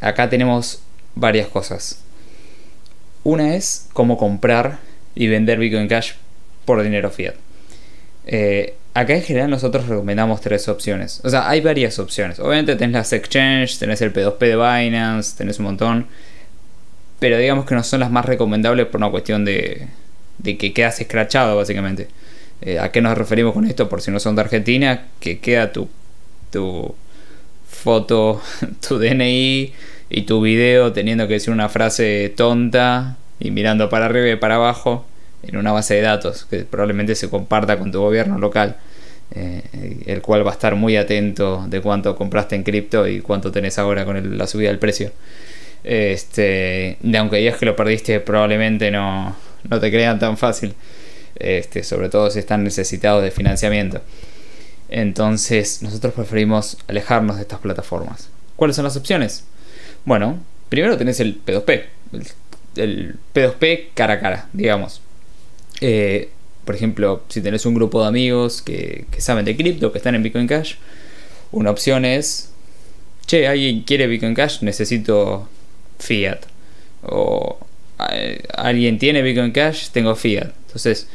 acá tenemos varias cosas una es cómo comprar y vender Bitcoin Cash por dinero fiat eh, acá en general nosotros recomendamos tres opciones. O sea, hay varias opciones. Obviamente tenés las exchange, tenés el P2P de Binance, tenés un montón. Pero digamos que no son las más recomendables por una cuestión de, que quedas escrachado básicamente. Eh, ¿A qué nos referimos con esto? Por si no son de Argentina, que queda tu, tu foto, tu DNI y tu video teniendo que decir una frase tonta y mirando para arriba y para abajo en una base de datos que probablemente se comparta con tu gobierno local, eh, el cual va a estar muy atento de cuánto compraste en cripto y cuánto tenés ahora con la subida del precio. Este, de aunque digas que lo perdiste, probablemente no, te crean tan fácil, este, sobre todo si están necesitados de financiamiento. Entonces nosotros preferimos alejarnos de estas plataformas. ¿Cuáles son las opciones? Bueno, primero tenés el P2P, el P2P cara a cara, digamos eh, por ejemplo, si tenés un grupo de amigos que, saben de cripto, que están en Bitcoin Cash, una opción es, che, alguien quiere Bitcoin Cash, necesito fiat. O alguien tiene Bitcoin Cash, tengo fiat. Entonces,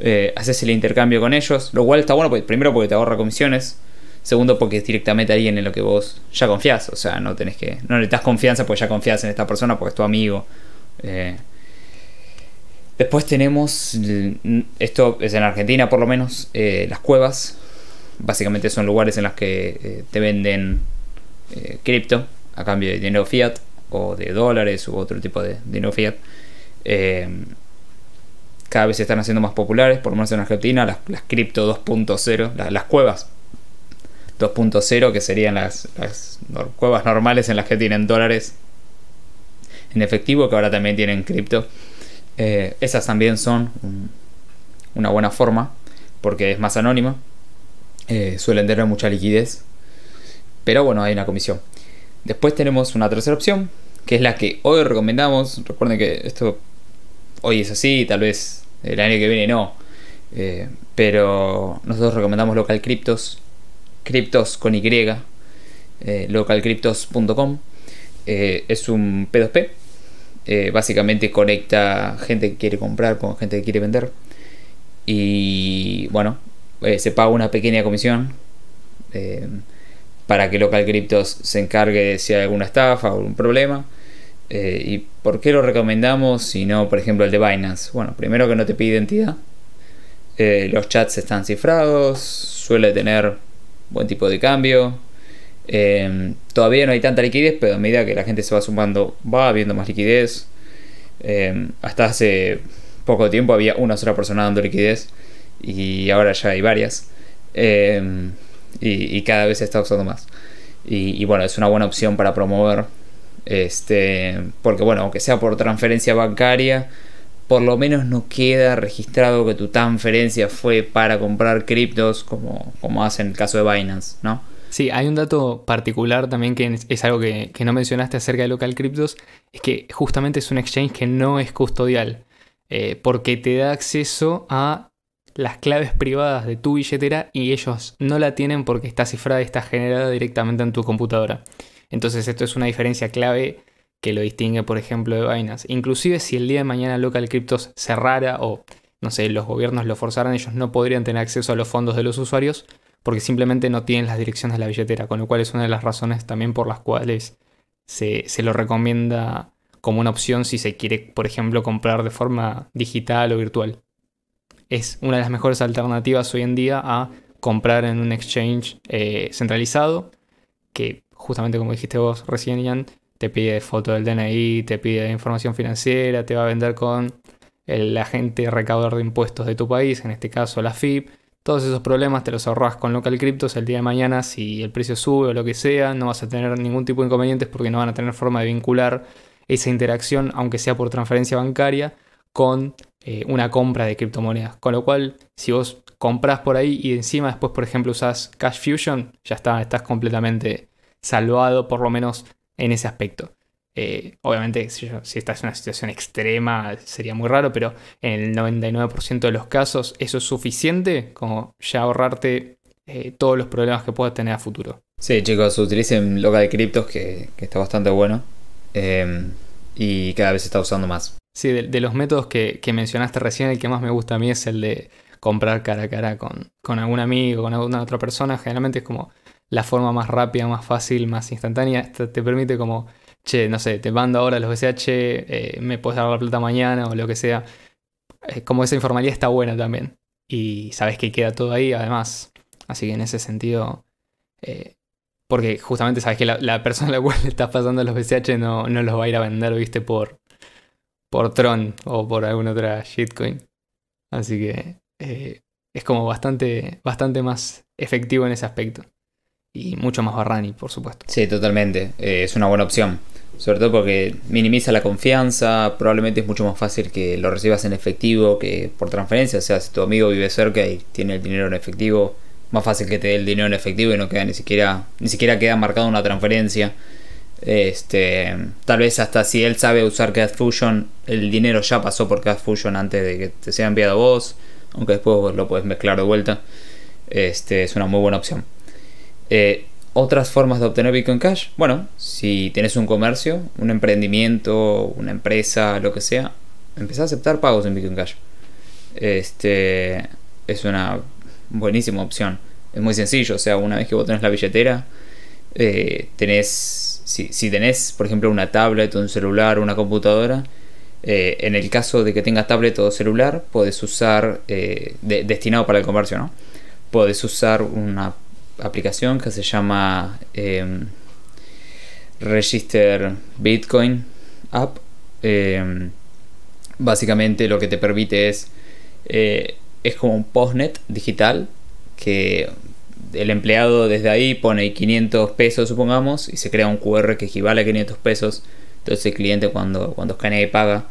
eh, haces el intercambio con ellos, lo cual está bueno, pues, primero porque te ahorra comisiones, segundo porque es directamente alguien en lo que vos ya confías, o sea, no tenés que, no das confianza porque ya confías en esta persona porque es tu amigo. Eh, Después tenemos, esto es en Argentina por lo menos, eh, las cuevas. Básicamente son lugares en los que eh, te venden eh, cripto a cambio de dinero fiat o de dólares u otro tipo de dinero fiat. cada vez se están haciendo más populares, por lo menos en Argentina, las, cripto 2.0, las, cuevas 2.0, que serían las, cuevas normales en las que tienen dólares en efectivo, que ahora también tienen cripto. Eh, esas también son una buena forma porque es más anónima, eh, suelen tener mucha liquidez, pero bueno, hay una comisión. Después tenemos una tercera opción, que es la que hoy recomendamos. Recuerden que esto hoy es así, tal vez el año que viene no. Eh, pero nosotros recomendamos Local Cryptos, con Y, localcryptos.com. es un P2P eh, básicamente conecta gente que quiere comprar con gente que quiere vender. Y bueno, eh, se paga una pequeña comisión eh, para que Local Cryptos se encargue de si hay alguna estafa o algún problema. ¿Y por qué lo recomendamos si no, por ejemplo, el de Binance? Bueno, primero que no te pide identidad. los chats están cifrados, suele tener buen tipo de cambio, Em, todavía no hay tanta liquidez, pero a medida que la gente se va sumando, va habiendo más liquidez. Em, hasta hace poco tiempo había una sola persona dando liquidez y ahora ya hay varias. Em, y, cada vez se está usando más. Y, bueno, es una buena opción para promover. Este, porque bueno, aunque sea por transferencia bancaria, por lo menos no queda registrado que tu transferencia fue para comprar criptos como, como en el caso de Binance, ¿no? Sí, hay un dato particular también que es algo que, no mencionaste acerca de Local Cryptos, es que justamente es un exchange que no es custodial, eh, porque te da acceso a las claves privadas de tu billetera y ellos no la tienen porque está cifrada y está generada directamente en tu computadora. Entonces esto es una diferencia clave que lo distingue, por ejemplo, de Binance. Inclusive si el día de mañana Local Cryptos cerrara o, no sé, los gobiernos lo forzaran, ellos no podrían tener acceso a los fondos de los usuarios porque simplemente no tienen las direcciones de la billetera, con lo cual es una de las razones también por las cuales se, lo recomienda como una opción si se quiere, por ejemplo, comprar de forma digital o virtual. Es una de las mejores alternativas hoy en día a comprar en un exchange eh, centralizado, que justamente como dijiste vos recién, Ian, te pide foto del DNI, te pide información financiera, te va a vender con el agente recaudador de impuestos de tu país, en este caso la FIP, todos esos problemas te los ahorras con local cryptos el día de mañana si el precio sube o lo que sea, no vas a tener ningún tipo de inconvenientes porque no van a tener forma de vincular esa interacción, aunque sea por transferencia bancaria, con eh, una compra de criptomonedas. Con lo cual, si vos compras por ahí y encima después, por ejemplo, usas Cash Fusion, ya estás completamente salvado, por lo menos en ese aspecto. Eh, obviamente, si, estás en una situación extrema, sería muy raro, pero en el 99% de los casos eso es suficiente como ya ahorrarte eh, todos los problemas que puedas tener a futuro. Sí, chicos, utilicen de criptos que, está bastante bueno em, y cada vez se está usando más. Sí, de, los métodos que, mencionaste recién, el que más me gusta a mí es el de comprar cara a cara con, con algún amigo, con alguna otra persona. Generalmente es como la forma más rápida, más fácil, más instantánea. te permite como che, no sé, te mando ahora los BCH, eh, me puedes dar la plata mañana o lo que sea. Eh, como esa informalidad está buena también. Y sabes que queda todo ahí además. Así que en ese sentido, eh, porque justamente sabes que la, persona a la cual le estás pasando los BCH no, no, los va a ir a vender, viste, por, por Tron o por alguna otra shitcoin. Así que es como bastante, bastante más efectivo en ese aspecto y mucho más Barrani, por supuesto. Sí, totalmente. Eh, es una buena opción. Sobre todo porque minimiza la confianza, probablemente es mucho más fácil que lo recibas en efectivo que por transferencia. O sea, si tu amigo vive cerca y tiene el dinero en efectivo, más fácil que te dé el dinero en efectivo y no queda ni siquiera, ni siquiera queda marcada una transferencia. Este, tal vez hasta si él sabe usar Cash Fusion, el dinero ya pasó por Cash Fusion antes de que te sea enviado a vos, aunque después lo puedes mezclar de vuelta. Este, es una muy buena opción. Eh, otras formas de obtener Bitcoin Cash, bueno, si tenés un comercio, un emprendimiento, una empresa, lo que sea, empezá a aceptar pagos en Bitcoin Cash. Este es una buenísima opción. Es muy sencillo, o sea, una vez que vos tenés la billetera, eh, tenés, si, tenés, por ejemplo, una tablet, un celular, una computadora, eh, en el caso de que tengas tablet o celular, puedes usar, destinado para el comercio, ¿no? Puedes usar una aplicación que se llama em, Register Bitcoin App. Em, básicamente lo que te permite es, eh, es como un postnet digital que el empleado desde ahí pone 500 pesos, supongamos, y se crea un QR que equivale a 500 pesos. Entonces el cliente cuando, cuando escanea y paga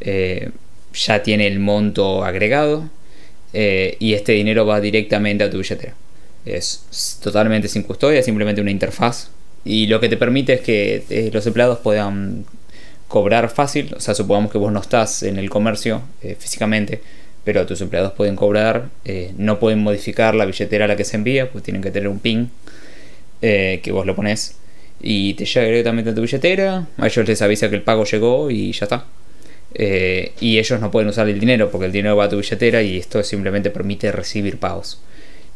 eh, ya tiene el monto agregado eh, y este dinero va directamente a tu billetera es totalmente sin custodia, simplemente una interfaz. Y lo que te permite es que eh, los empleados puedan cobrar fácil, o sea, supongamos que vos no estás en el comercio eh, físicamente, pero tus empleados pueden cobrar, eh, no pueden modificar la billetera a la que se envía, pues tienen que tener un PIN que vos lo pones y te llega directamente a tu billetera, a ellos les avisa que el pago llegó y ya está. y ellos no pueden usar el dinero porque el dinero va a tu billetera y esto simplemente permite recibir pagos.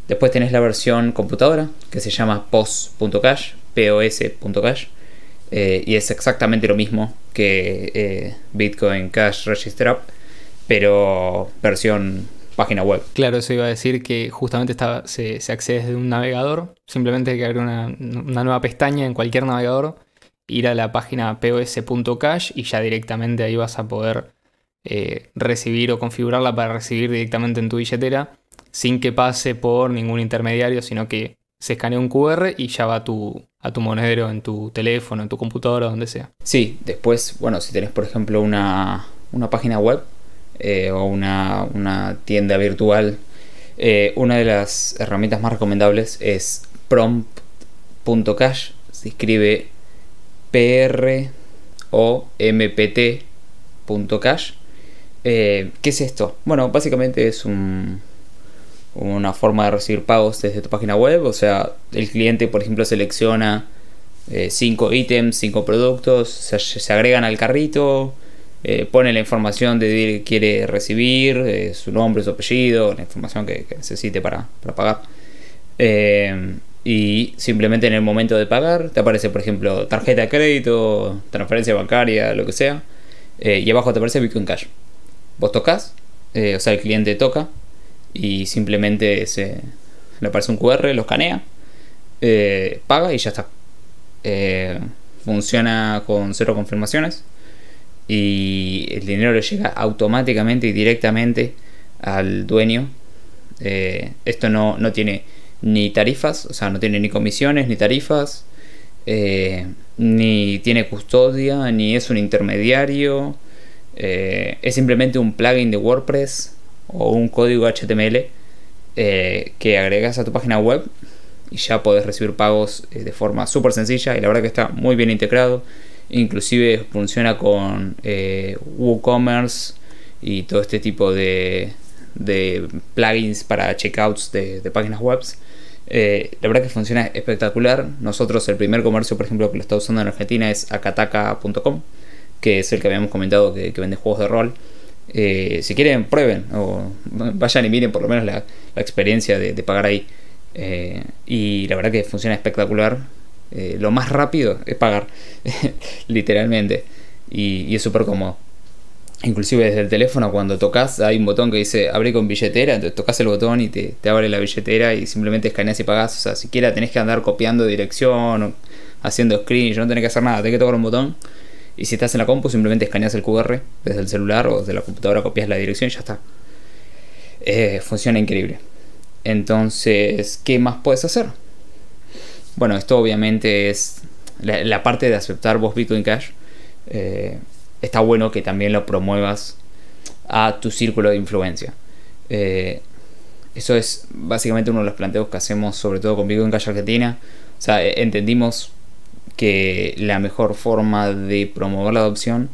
Después tenés la versión computadora que se llama POS.cache, POS.cache, eh, y es exactamente lo mismo que eh, Bitcoin Cash Register App, pero versión página web. Claro, eso iba a decir que justamente se, accede desde un navegador, simplemente hay que abrir una, nueva pestaña en cualquier navegador, ir a la página POS.cache y ya directamente ahí vas a poder eh, recibir o configurarla para recibir directamente en tu billetera sin que pase por ningún intermediario, sino que se escanea un QR y ya va a tu, monedero en tu teléfono, en tu computadora, donde sea. Sí, después, bueno, si tenés por ejemplo una, página web eh, o una, tienda virtual, eh, una de las herramientas más recomendables es prompt.cash, se escribe pr o eh, ¿Qué es esto? Bueno, básicamente es un, una forma de recibir pagos desde tu página web. O sea, el cliente, por ejemplo, selecciona 5 eh, ítems, 5 productos, se, agregan al carrito, eh, pone la información de que quiere recibir, eh, su nombre, su apellido, la información que, que necesite para, para pagar. y simplemente en el momento de pagar te aparece, por ejemplo, tarjeta de crédito, transferencia bancaria, lo que sea. y abajo te aparece Bitcoin Cash. Vos tocas, o sea, el cliente toca, y simplemente se, le aparece un QR, lo escanea, eh, paga y ya está. Eh, funciona con cero confirmaciones y el dinero le llega automáticamente y directamente al dueño. Eh, esto no, no, tiene ni tarifas, o sea, no tiene ni comisiones, ni tarifas, ni tiene custodia, ni es un intermediario. es simplemente un plugin de WordPress o un código HTML eh, que agregas a tu página web y ya podés recibir pagos eh, de forma súper sencilla y la verdad que está muy bien integrado. Inclusive funciona con eh, WooCommerce y todo este tipo de, plugins para checkouts de, páginas web. la verdad que funciona espectacular. Nosotros el primer comercio, por ejemplo, que lo está usando en Argentina es akataka.com, que es el que habíamos comentado que vende juegos de rol. Eh, si quieren, prueben o vayan y miren por lo menos la, experiencia de, pagar ahí. Eh, y la verdad que funciona espectacular. Eh, lo más rápido es pagar, literalmente. Y, es súper cómodo. Inclusive desde el teléfono cuando tocas hay un botón que dice abre con billetera, entonces tocas el botón y te, abre la billetera y simplemente escaneas y pagas. O sea, siquiera tenés que andar copiando dirección o haciendo screen, no tenés que hacer nada, tenés que tocar un botón y si estás en la compu, simplemente escaneas el QR desde el celular o desde la computadora, copias la dirección y ya está. Eh, funciona increíble. Entonces, ¿qué más puedes hacer? Bueno, esto obviamente es la, parte de aceptar vos Bitcoin Cash. Eh, está bueno que también lo promuevas a tu círculo de influencia. Eh, eso es básicamente uno de los planteos que hacemos, sobre todo con Bitcoin Cash Argentina. O sea, e-, entendimos que la mejor forma de promover la adopción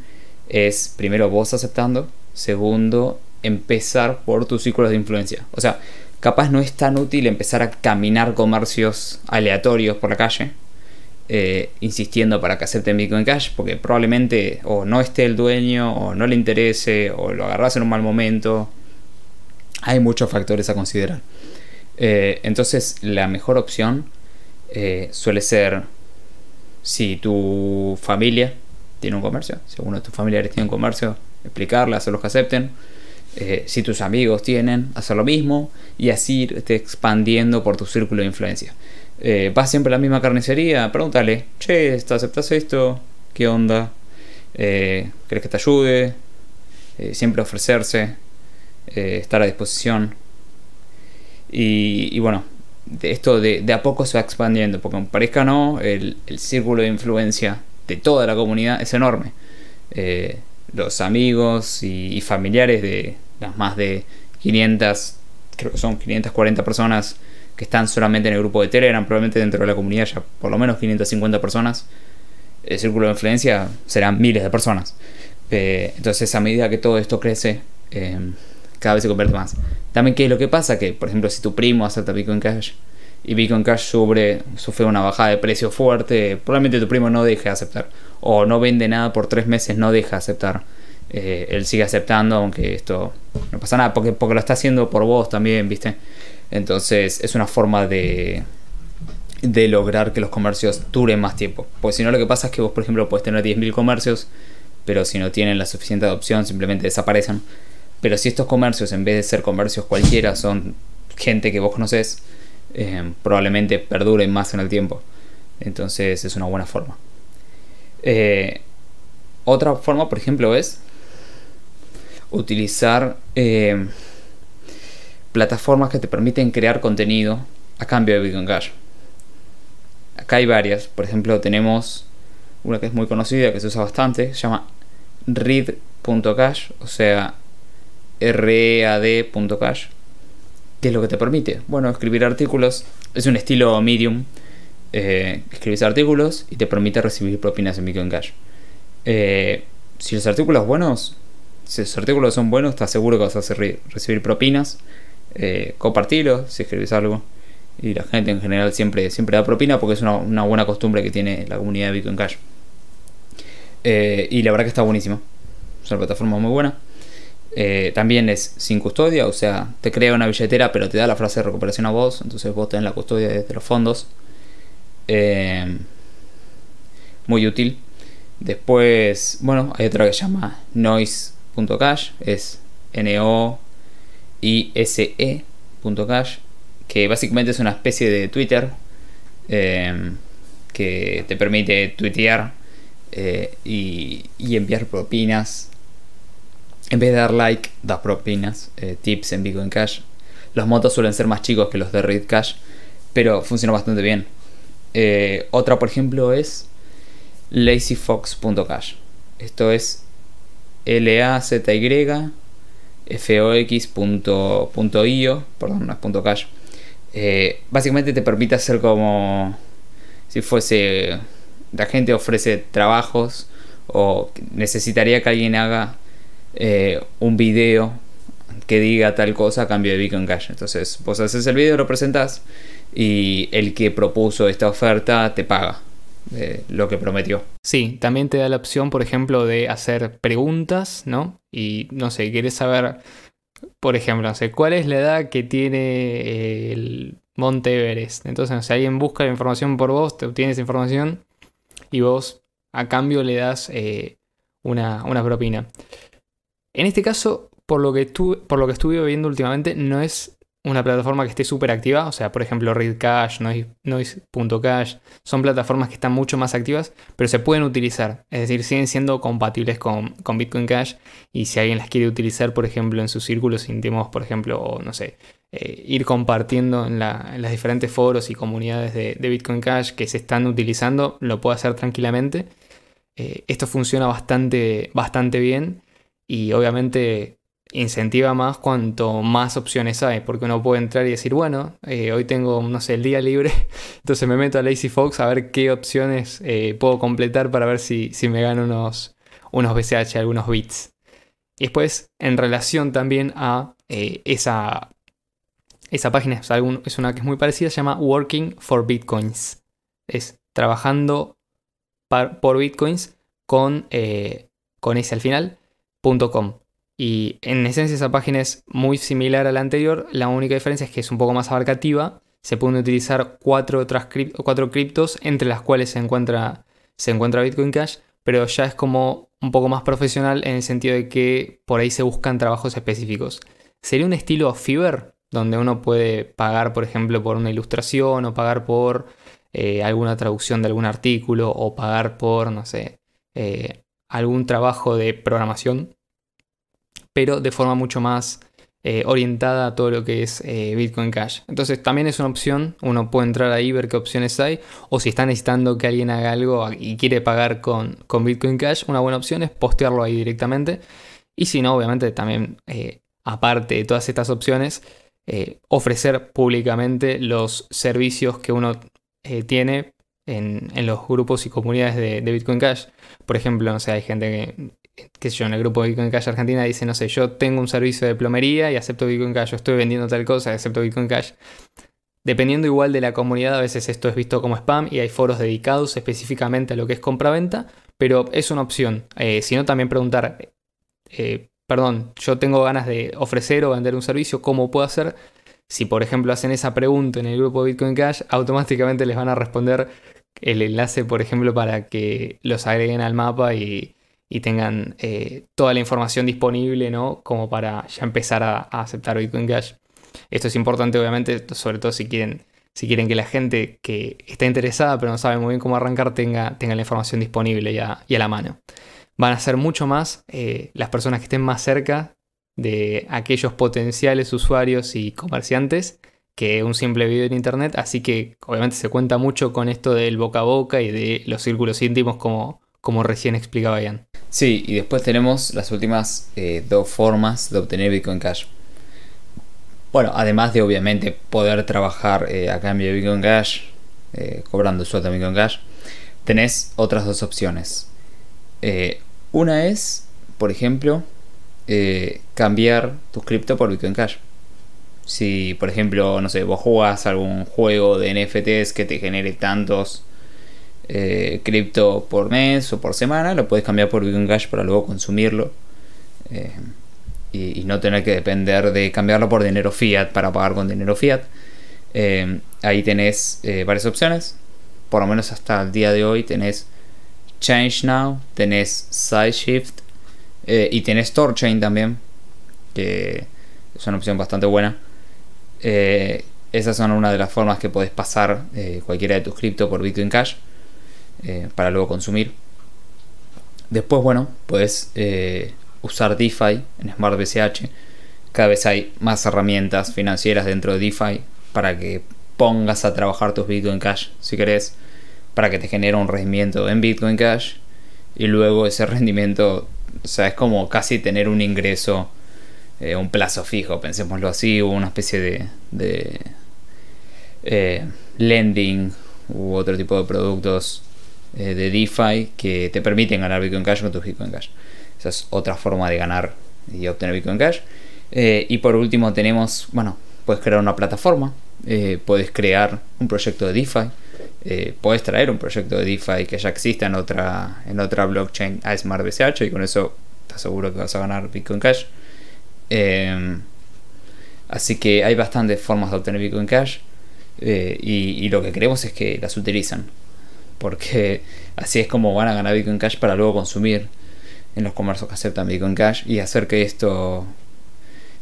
es primero vos aceptando, segundo empezar por tus círculos de influencia. O sea, capaz no es tan útil empezar a caminar comercios aleatorios por la calle, eh, insistiendo para que acepten Bitcoin Cash, porque probablemente o no esté el dueño, o no le interese, o lo agarras en un mal momento. Hay muchos factores a considerar. Eh, entonces, la mejor opción eh, suele ser si tu familia tiene un comercio, si uno de tus familiares tiene un comercio, explicarle, hacerlos que acepten. Eh, si tus amigos tienen, hacer lo mismo y así irte expandiendo por tu círculo de influencia. Eh, vas siempre a la misma carnicería, pregúntale, che, ¿aceptas esto? ¿Qué onda? Eh, ¿Crees que te ayude? siempre ofrecerse, estar a disposición. y bueno, de esto de, de, a poco se va expandiendo, porque aunque parezca no, el, círculo de influencia de toda la comunidad es enorme. Eh, los amigos y, familiares de las más de 500, creo que son 540 personas que están solamente en el grupo de Telegram, probablemente dentro de la comunidad ya por lo menos 550 personas, el círculo de influencia serán miles de personas. Eh, entonces a medida que todo esto crece, eh, cada vez se convierte más. También, ¿qué es lo que pasa? Que, por ejemplo, si tu primo acepta Bitcoin Cash y Bitcoin Cash sufre, sufre una bajada de precio fuerte, probablemente tu primo no deje de aceptar. O no vende nada por tres meses, no deja de aceptar. Eh, él sigue aceptando, aunque esto no pasa nada, porque, porque lo está haciendo por vos también, ¿viste? Entonces, es una forma de, lograr que los comercios duren más tiempo. Porque si no, lo que pasa es que vos, por ejemplo, puedes tener 10.000 comercios, pero si no tienen la suficiente adopción, simplemente desaparecen. Pero si estos comercios, en vez de ser comercios cualquiera, son gente que vos conoces, eh, probablemente perduren más en el tiempo. Entonces es una buena forma. Eh, otra forma, por ejemplo, es utilizar eh, plataformas que te permiten crear contenido a cambio de Bitcoin Cash. Acá hay varias. Por ejemplo, tenemos una que es muy conocida, que se usa bastante, se llama read.cash, o sea, read.cash que es lo que te permite? Bueno, escribir artículos. Es un estilo medium. Eh, escribes artículos y te permite recibir propinas en Bitcoin Cash. Eh, si los artículos buenos, si los artículos son buenos, estás seguro que vas a recibir propinas. Eh, si escribes algo. Y la gente en general siempre, siempre da propina porque es una, buena costumbre que tiene la comunidad de Bitcoin Cash. Eh, y la verdad que está buenísimo Es una plataforma muy buena. Eh, también es sin custodia, o sea, te crea una billetera pero te da la frase de recuperación a vos, entonces vos tenés la custodia desde los fondos. Eh, muy útil. Después, bueno, hay otra que se llama noise.cash, es N-O-I-S-E.cash, que básicamente es una especie de Twitter eh, que te permite tuitear y, enviar propinas en vez de dar like, das propinas, eh, tips en Bitcoin Cash. Los motos suelen ser más chicos que los de Red Cash, pero funciona bastante bien. Eh, otra, por ejemplo, es lazyfox.cash. Esto es lazyfox.io, perdón, no es punto .cash. Eh, básicamente te permite hacer como si fuese la gente ofrece trabajos o necesitaría que alguien haga eh, un video que diga tal cosa a cambio de Bitcoin Cash. Entonces, vos haces el video, lo presentás y el que propuso esta oferta te paga eh, lo que prometió. Sí, también te da la opción, por ejemplo, de hacer preguntas, ¿no? Y no sé, querés saber, por ejemplo, no sé, cuál es la edad que tiene eh, el Monte Entonces, si alguien busca la información por vos, te obtienes información y vos a cambio le das una, una propina. En este caso, por lo que, estuve, por lo que estuve viendo últimamente, no es una plataforma que esté súper activa. O sea, por ejemplo, Readcash, Noise.cash, son plataformas que están mucho más activas, pero se pueden utilizar. Es decir, siguen siendo compatibles con, Bitcoin Cash. Y si alguien las quiere utilizar, por ejemplo, en sus círculos íntimos, por ejemplo, o no sé, eh, ir compartiendo en, las diferentes foros y comunidades de, Bitcoin Cash que se están utilizando, lo puede hacer tranquilamente. Eh, esto funciona bastante, bastante bien y obviamente incentiva más cuanto más opciones hay, porque uno puede entrar y decir, bueno, eh, hoy tengo, no sé, el día libre, entonces me meto a Lazy Fox a ver qué opciones eh, puedo completar para ver si, me gano unos, unos BCH, algunos bits. Y después, en relación también a eh, esa, esa página, es, una que es muy parecida, se llama Working for Bitcoins. Es trabajando por Bitcoins con, con ese al final. Y en esencia esa página es muy similar a la anterior, la única diferencia es que es un poco más abarcativa, se pueden utilizar cuatro, cuatro criptos entre las cuales se encuentra, se encuentra Bitcoin Cash, pero ya es como un poco más profesional en el sentido de que por ahí se buscan trabajos específicos. Sería un estilo Fiverr, donde uno puede pagar, por ejemplo, por una ilustración o pagar por eh, alguna traducción de algún artículo o pagar por, no sé, eh, algún trabajo de programación, pero de forma mucho más eh, orientada a todo lo que es eh, Bitcoin Cash. Entonces también es una opción, uno puede entrar ahí, ver qué opciones hay, o si está necesitando que alguien haga algo y quiere pagar con, Bitcoin Cash, una buena opción es postearlo ahí directamente. Y si no, obviamente también, eh, aparte de todas estas opciones, ofrecer públicamente los servicios que uno tiene en, los grupos y comunidades de, Bitcoin Cash. Por ejemplo, no sé, hay gente que, qué sé yo, en el grupo de Bitcoin Cash Argentina dice, no sé, yo tengo un servicio de plomería y acepto Bitcoin Cash, yo estoy vendiendo tal cosa y acepto Bitcoin Cash. Dependiendo igual de la comunidad, a veces esto es visto como spam y hay foros dedicados específicamente a lo que es compra-venta, pero es una opción. Eh, si no, también preguntar, eh, perdón, yo tengo ganas de ofrecer o vender un servicio, ¿cómo puedo hacer? Si por ejemplo hacen esa pregunta en el grupo de Bitcoin Cash, automáticamente les van a responder el enlace, por ejemplo, para que los agreguen al mapa y, tengan eh, toda la información disponible, ¿no? Como para ya empezar a, aceptar Bitcoin Cash. Esto es importante, obviamente, sobre todo si quieren, si quieren que la gente que está interesada pero no sabe muy bien cómo arrancar tenga, la información disponible y a, la mano. Van a ser mucho más eh, las personas que estén más cerca de aquellos potenciales usuarios y comerciantes que un simple video en internet, así que obviamente se cuenta mucho con esto del boca a boca y de los círculos íntimos como, como recién explicaba Ian. Sí, y después tenemos las últimas eh, dos formas de obtener Bitcoin Cash. Bueno, además de obviamente poder trabajar eh, a cambio de Bitcoin Cash, eh, cobrando sueldo en Bitcoin Cash, tenés otras dos opciones. una es, por ejemplo, cambiar tus cripto por Bitcoin Cash. Si, por ejemplo, no sé, vos jugás algún juego de NFTs que te genere tantos eh, cripto por mes o por semana, lo puedes cambiar por Bitcoin Cash para luego consumirlo. Eh, y, no tener que depender de cambiarlo por dinero fiat para pagar con dinero fiat. Eh, ahí tenés varias opciones. Por lo menos hasta el día de hoy tenés Change Now, tenés Sideshift y tenés Torchain también, que es una opción bastante buena. Eh, esas son una de las formas que podés pasar eh, cualquiera de tus cripto por Bitcoin Cash eh, para luego consumir. Después, bueno, puedes usar DeFi en Smart BCH. Cada vez hay más herramientas financieras dentro de DeFi para que pongas a trabajar tus Bitcoin Cash si querés, para que te genere un rendimiento en Bitcoin Cash y luego ese rendimiento, o sea, es como casi tener un ingreso eh, un plazo fijo, pensémoslo así, o una especie de, eh, lending u otro tipo de productos eh, de DeFi que te permiten ganar Bitcoin Cash con tu Bitcoin Cash. Esa es otra forma de ganar y obtener Bitcoin Cash. y por último tenemos, bueno, puedes crear una plataforma, puedes crear un proyecto de DeFi. puedes traer un proyecto de DeFi que ya exista en otra, en otra blockchain a Smart BCH y con eso estás seguro que vas a ganar Bitcoin Cash. Em, así que hay bastantes formas de obtener Bitcoin Cash eh, y, lo que queremos es que las utilicen, Porque así es como van a ganar Bitcoin Cash para luego consumir en los comercios que aceptan Bitcoin Cash y hacer que esto,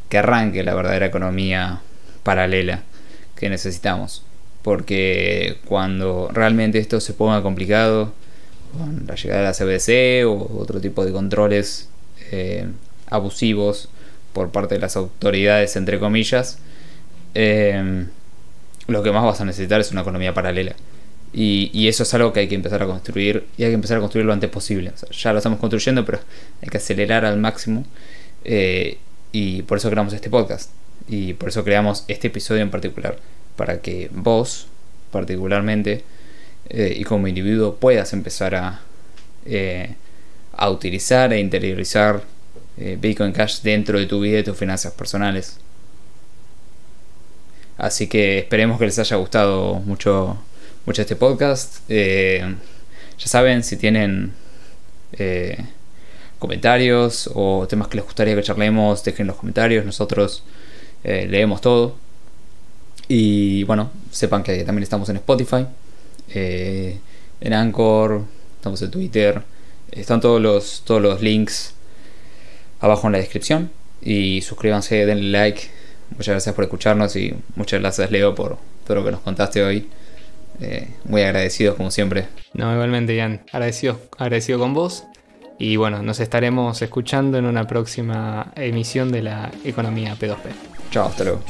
que arranque la verdadera economía paralela que necesitamos. Porque cuando realmente esto se ponga complicado, con la llegada de la CBC o otro tipo de controles eh, abusivos, por parte de las autoridades, entre comillas, eh, lo que más vas a necesitar es una economía paralela. Y, eso es algo que hay que empezar a construir y hay que empezar a construir lo antes posible. ya lo estamos construyendo, pero hay que acelerar al máximo. Eh, y por eso creamos este podcast. Y por eso creamos este episodio en particular. Para que vos, particularmente, eh, y como individuo puedas empezar a, a utilizar e interiorizar eh, Bitcoin Cash dentro de tu vida y tus finanzas personales. Así que esperemos que les haya gustado mucho, mucho este podcast. Eh, ya saben, si tienen eh, comentarios o temas que les gustaría que charlemos, dejen los comentarios. Nosotros leemos todo. Y bueno, sepan que también estamos en Spotify, en Anchor, estamos en Twitter. Están todos todos los links abajo en la descripción. Y suscríbanse, denle like. Muchas gracias por escucharnos y muchas gracias Leo por todo lo que nos contaste hoy. Eh, muy agradecidos como siempre. No, igualmente Ian, agradecido, agradecido con vos. Y bueno, nos estaremos escuchando en una próxima emisión de la economía P2P. Chao, hasta luego.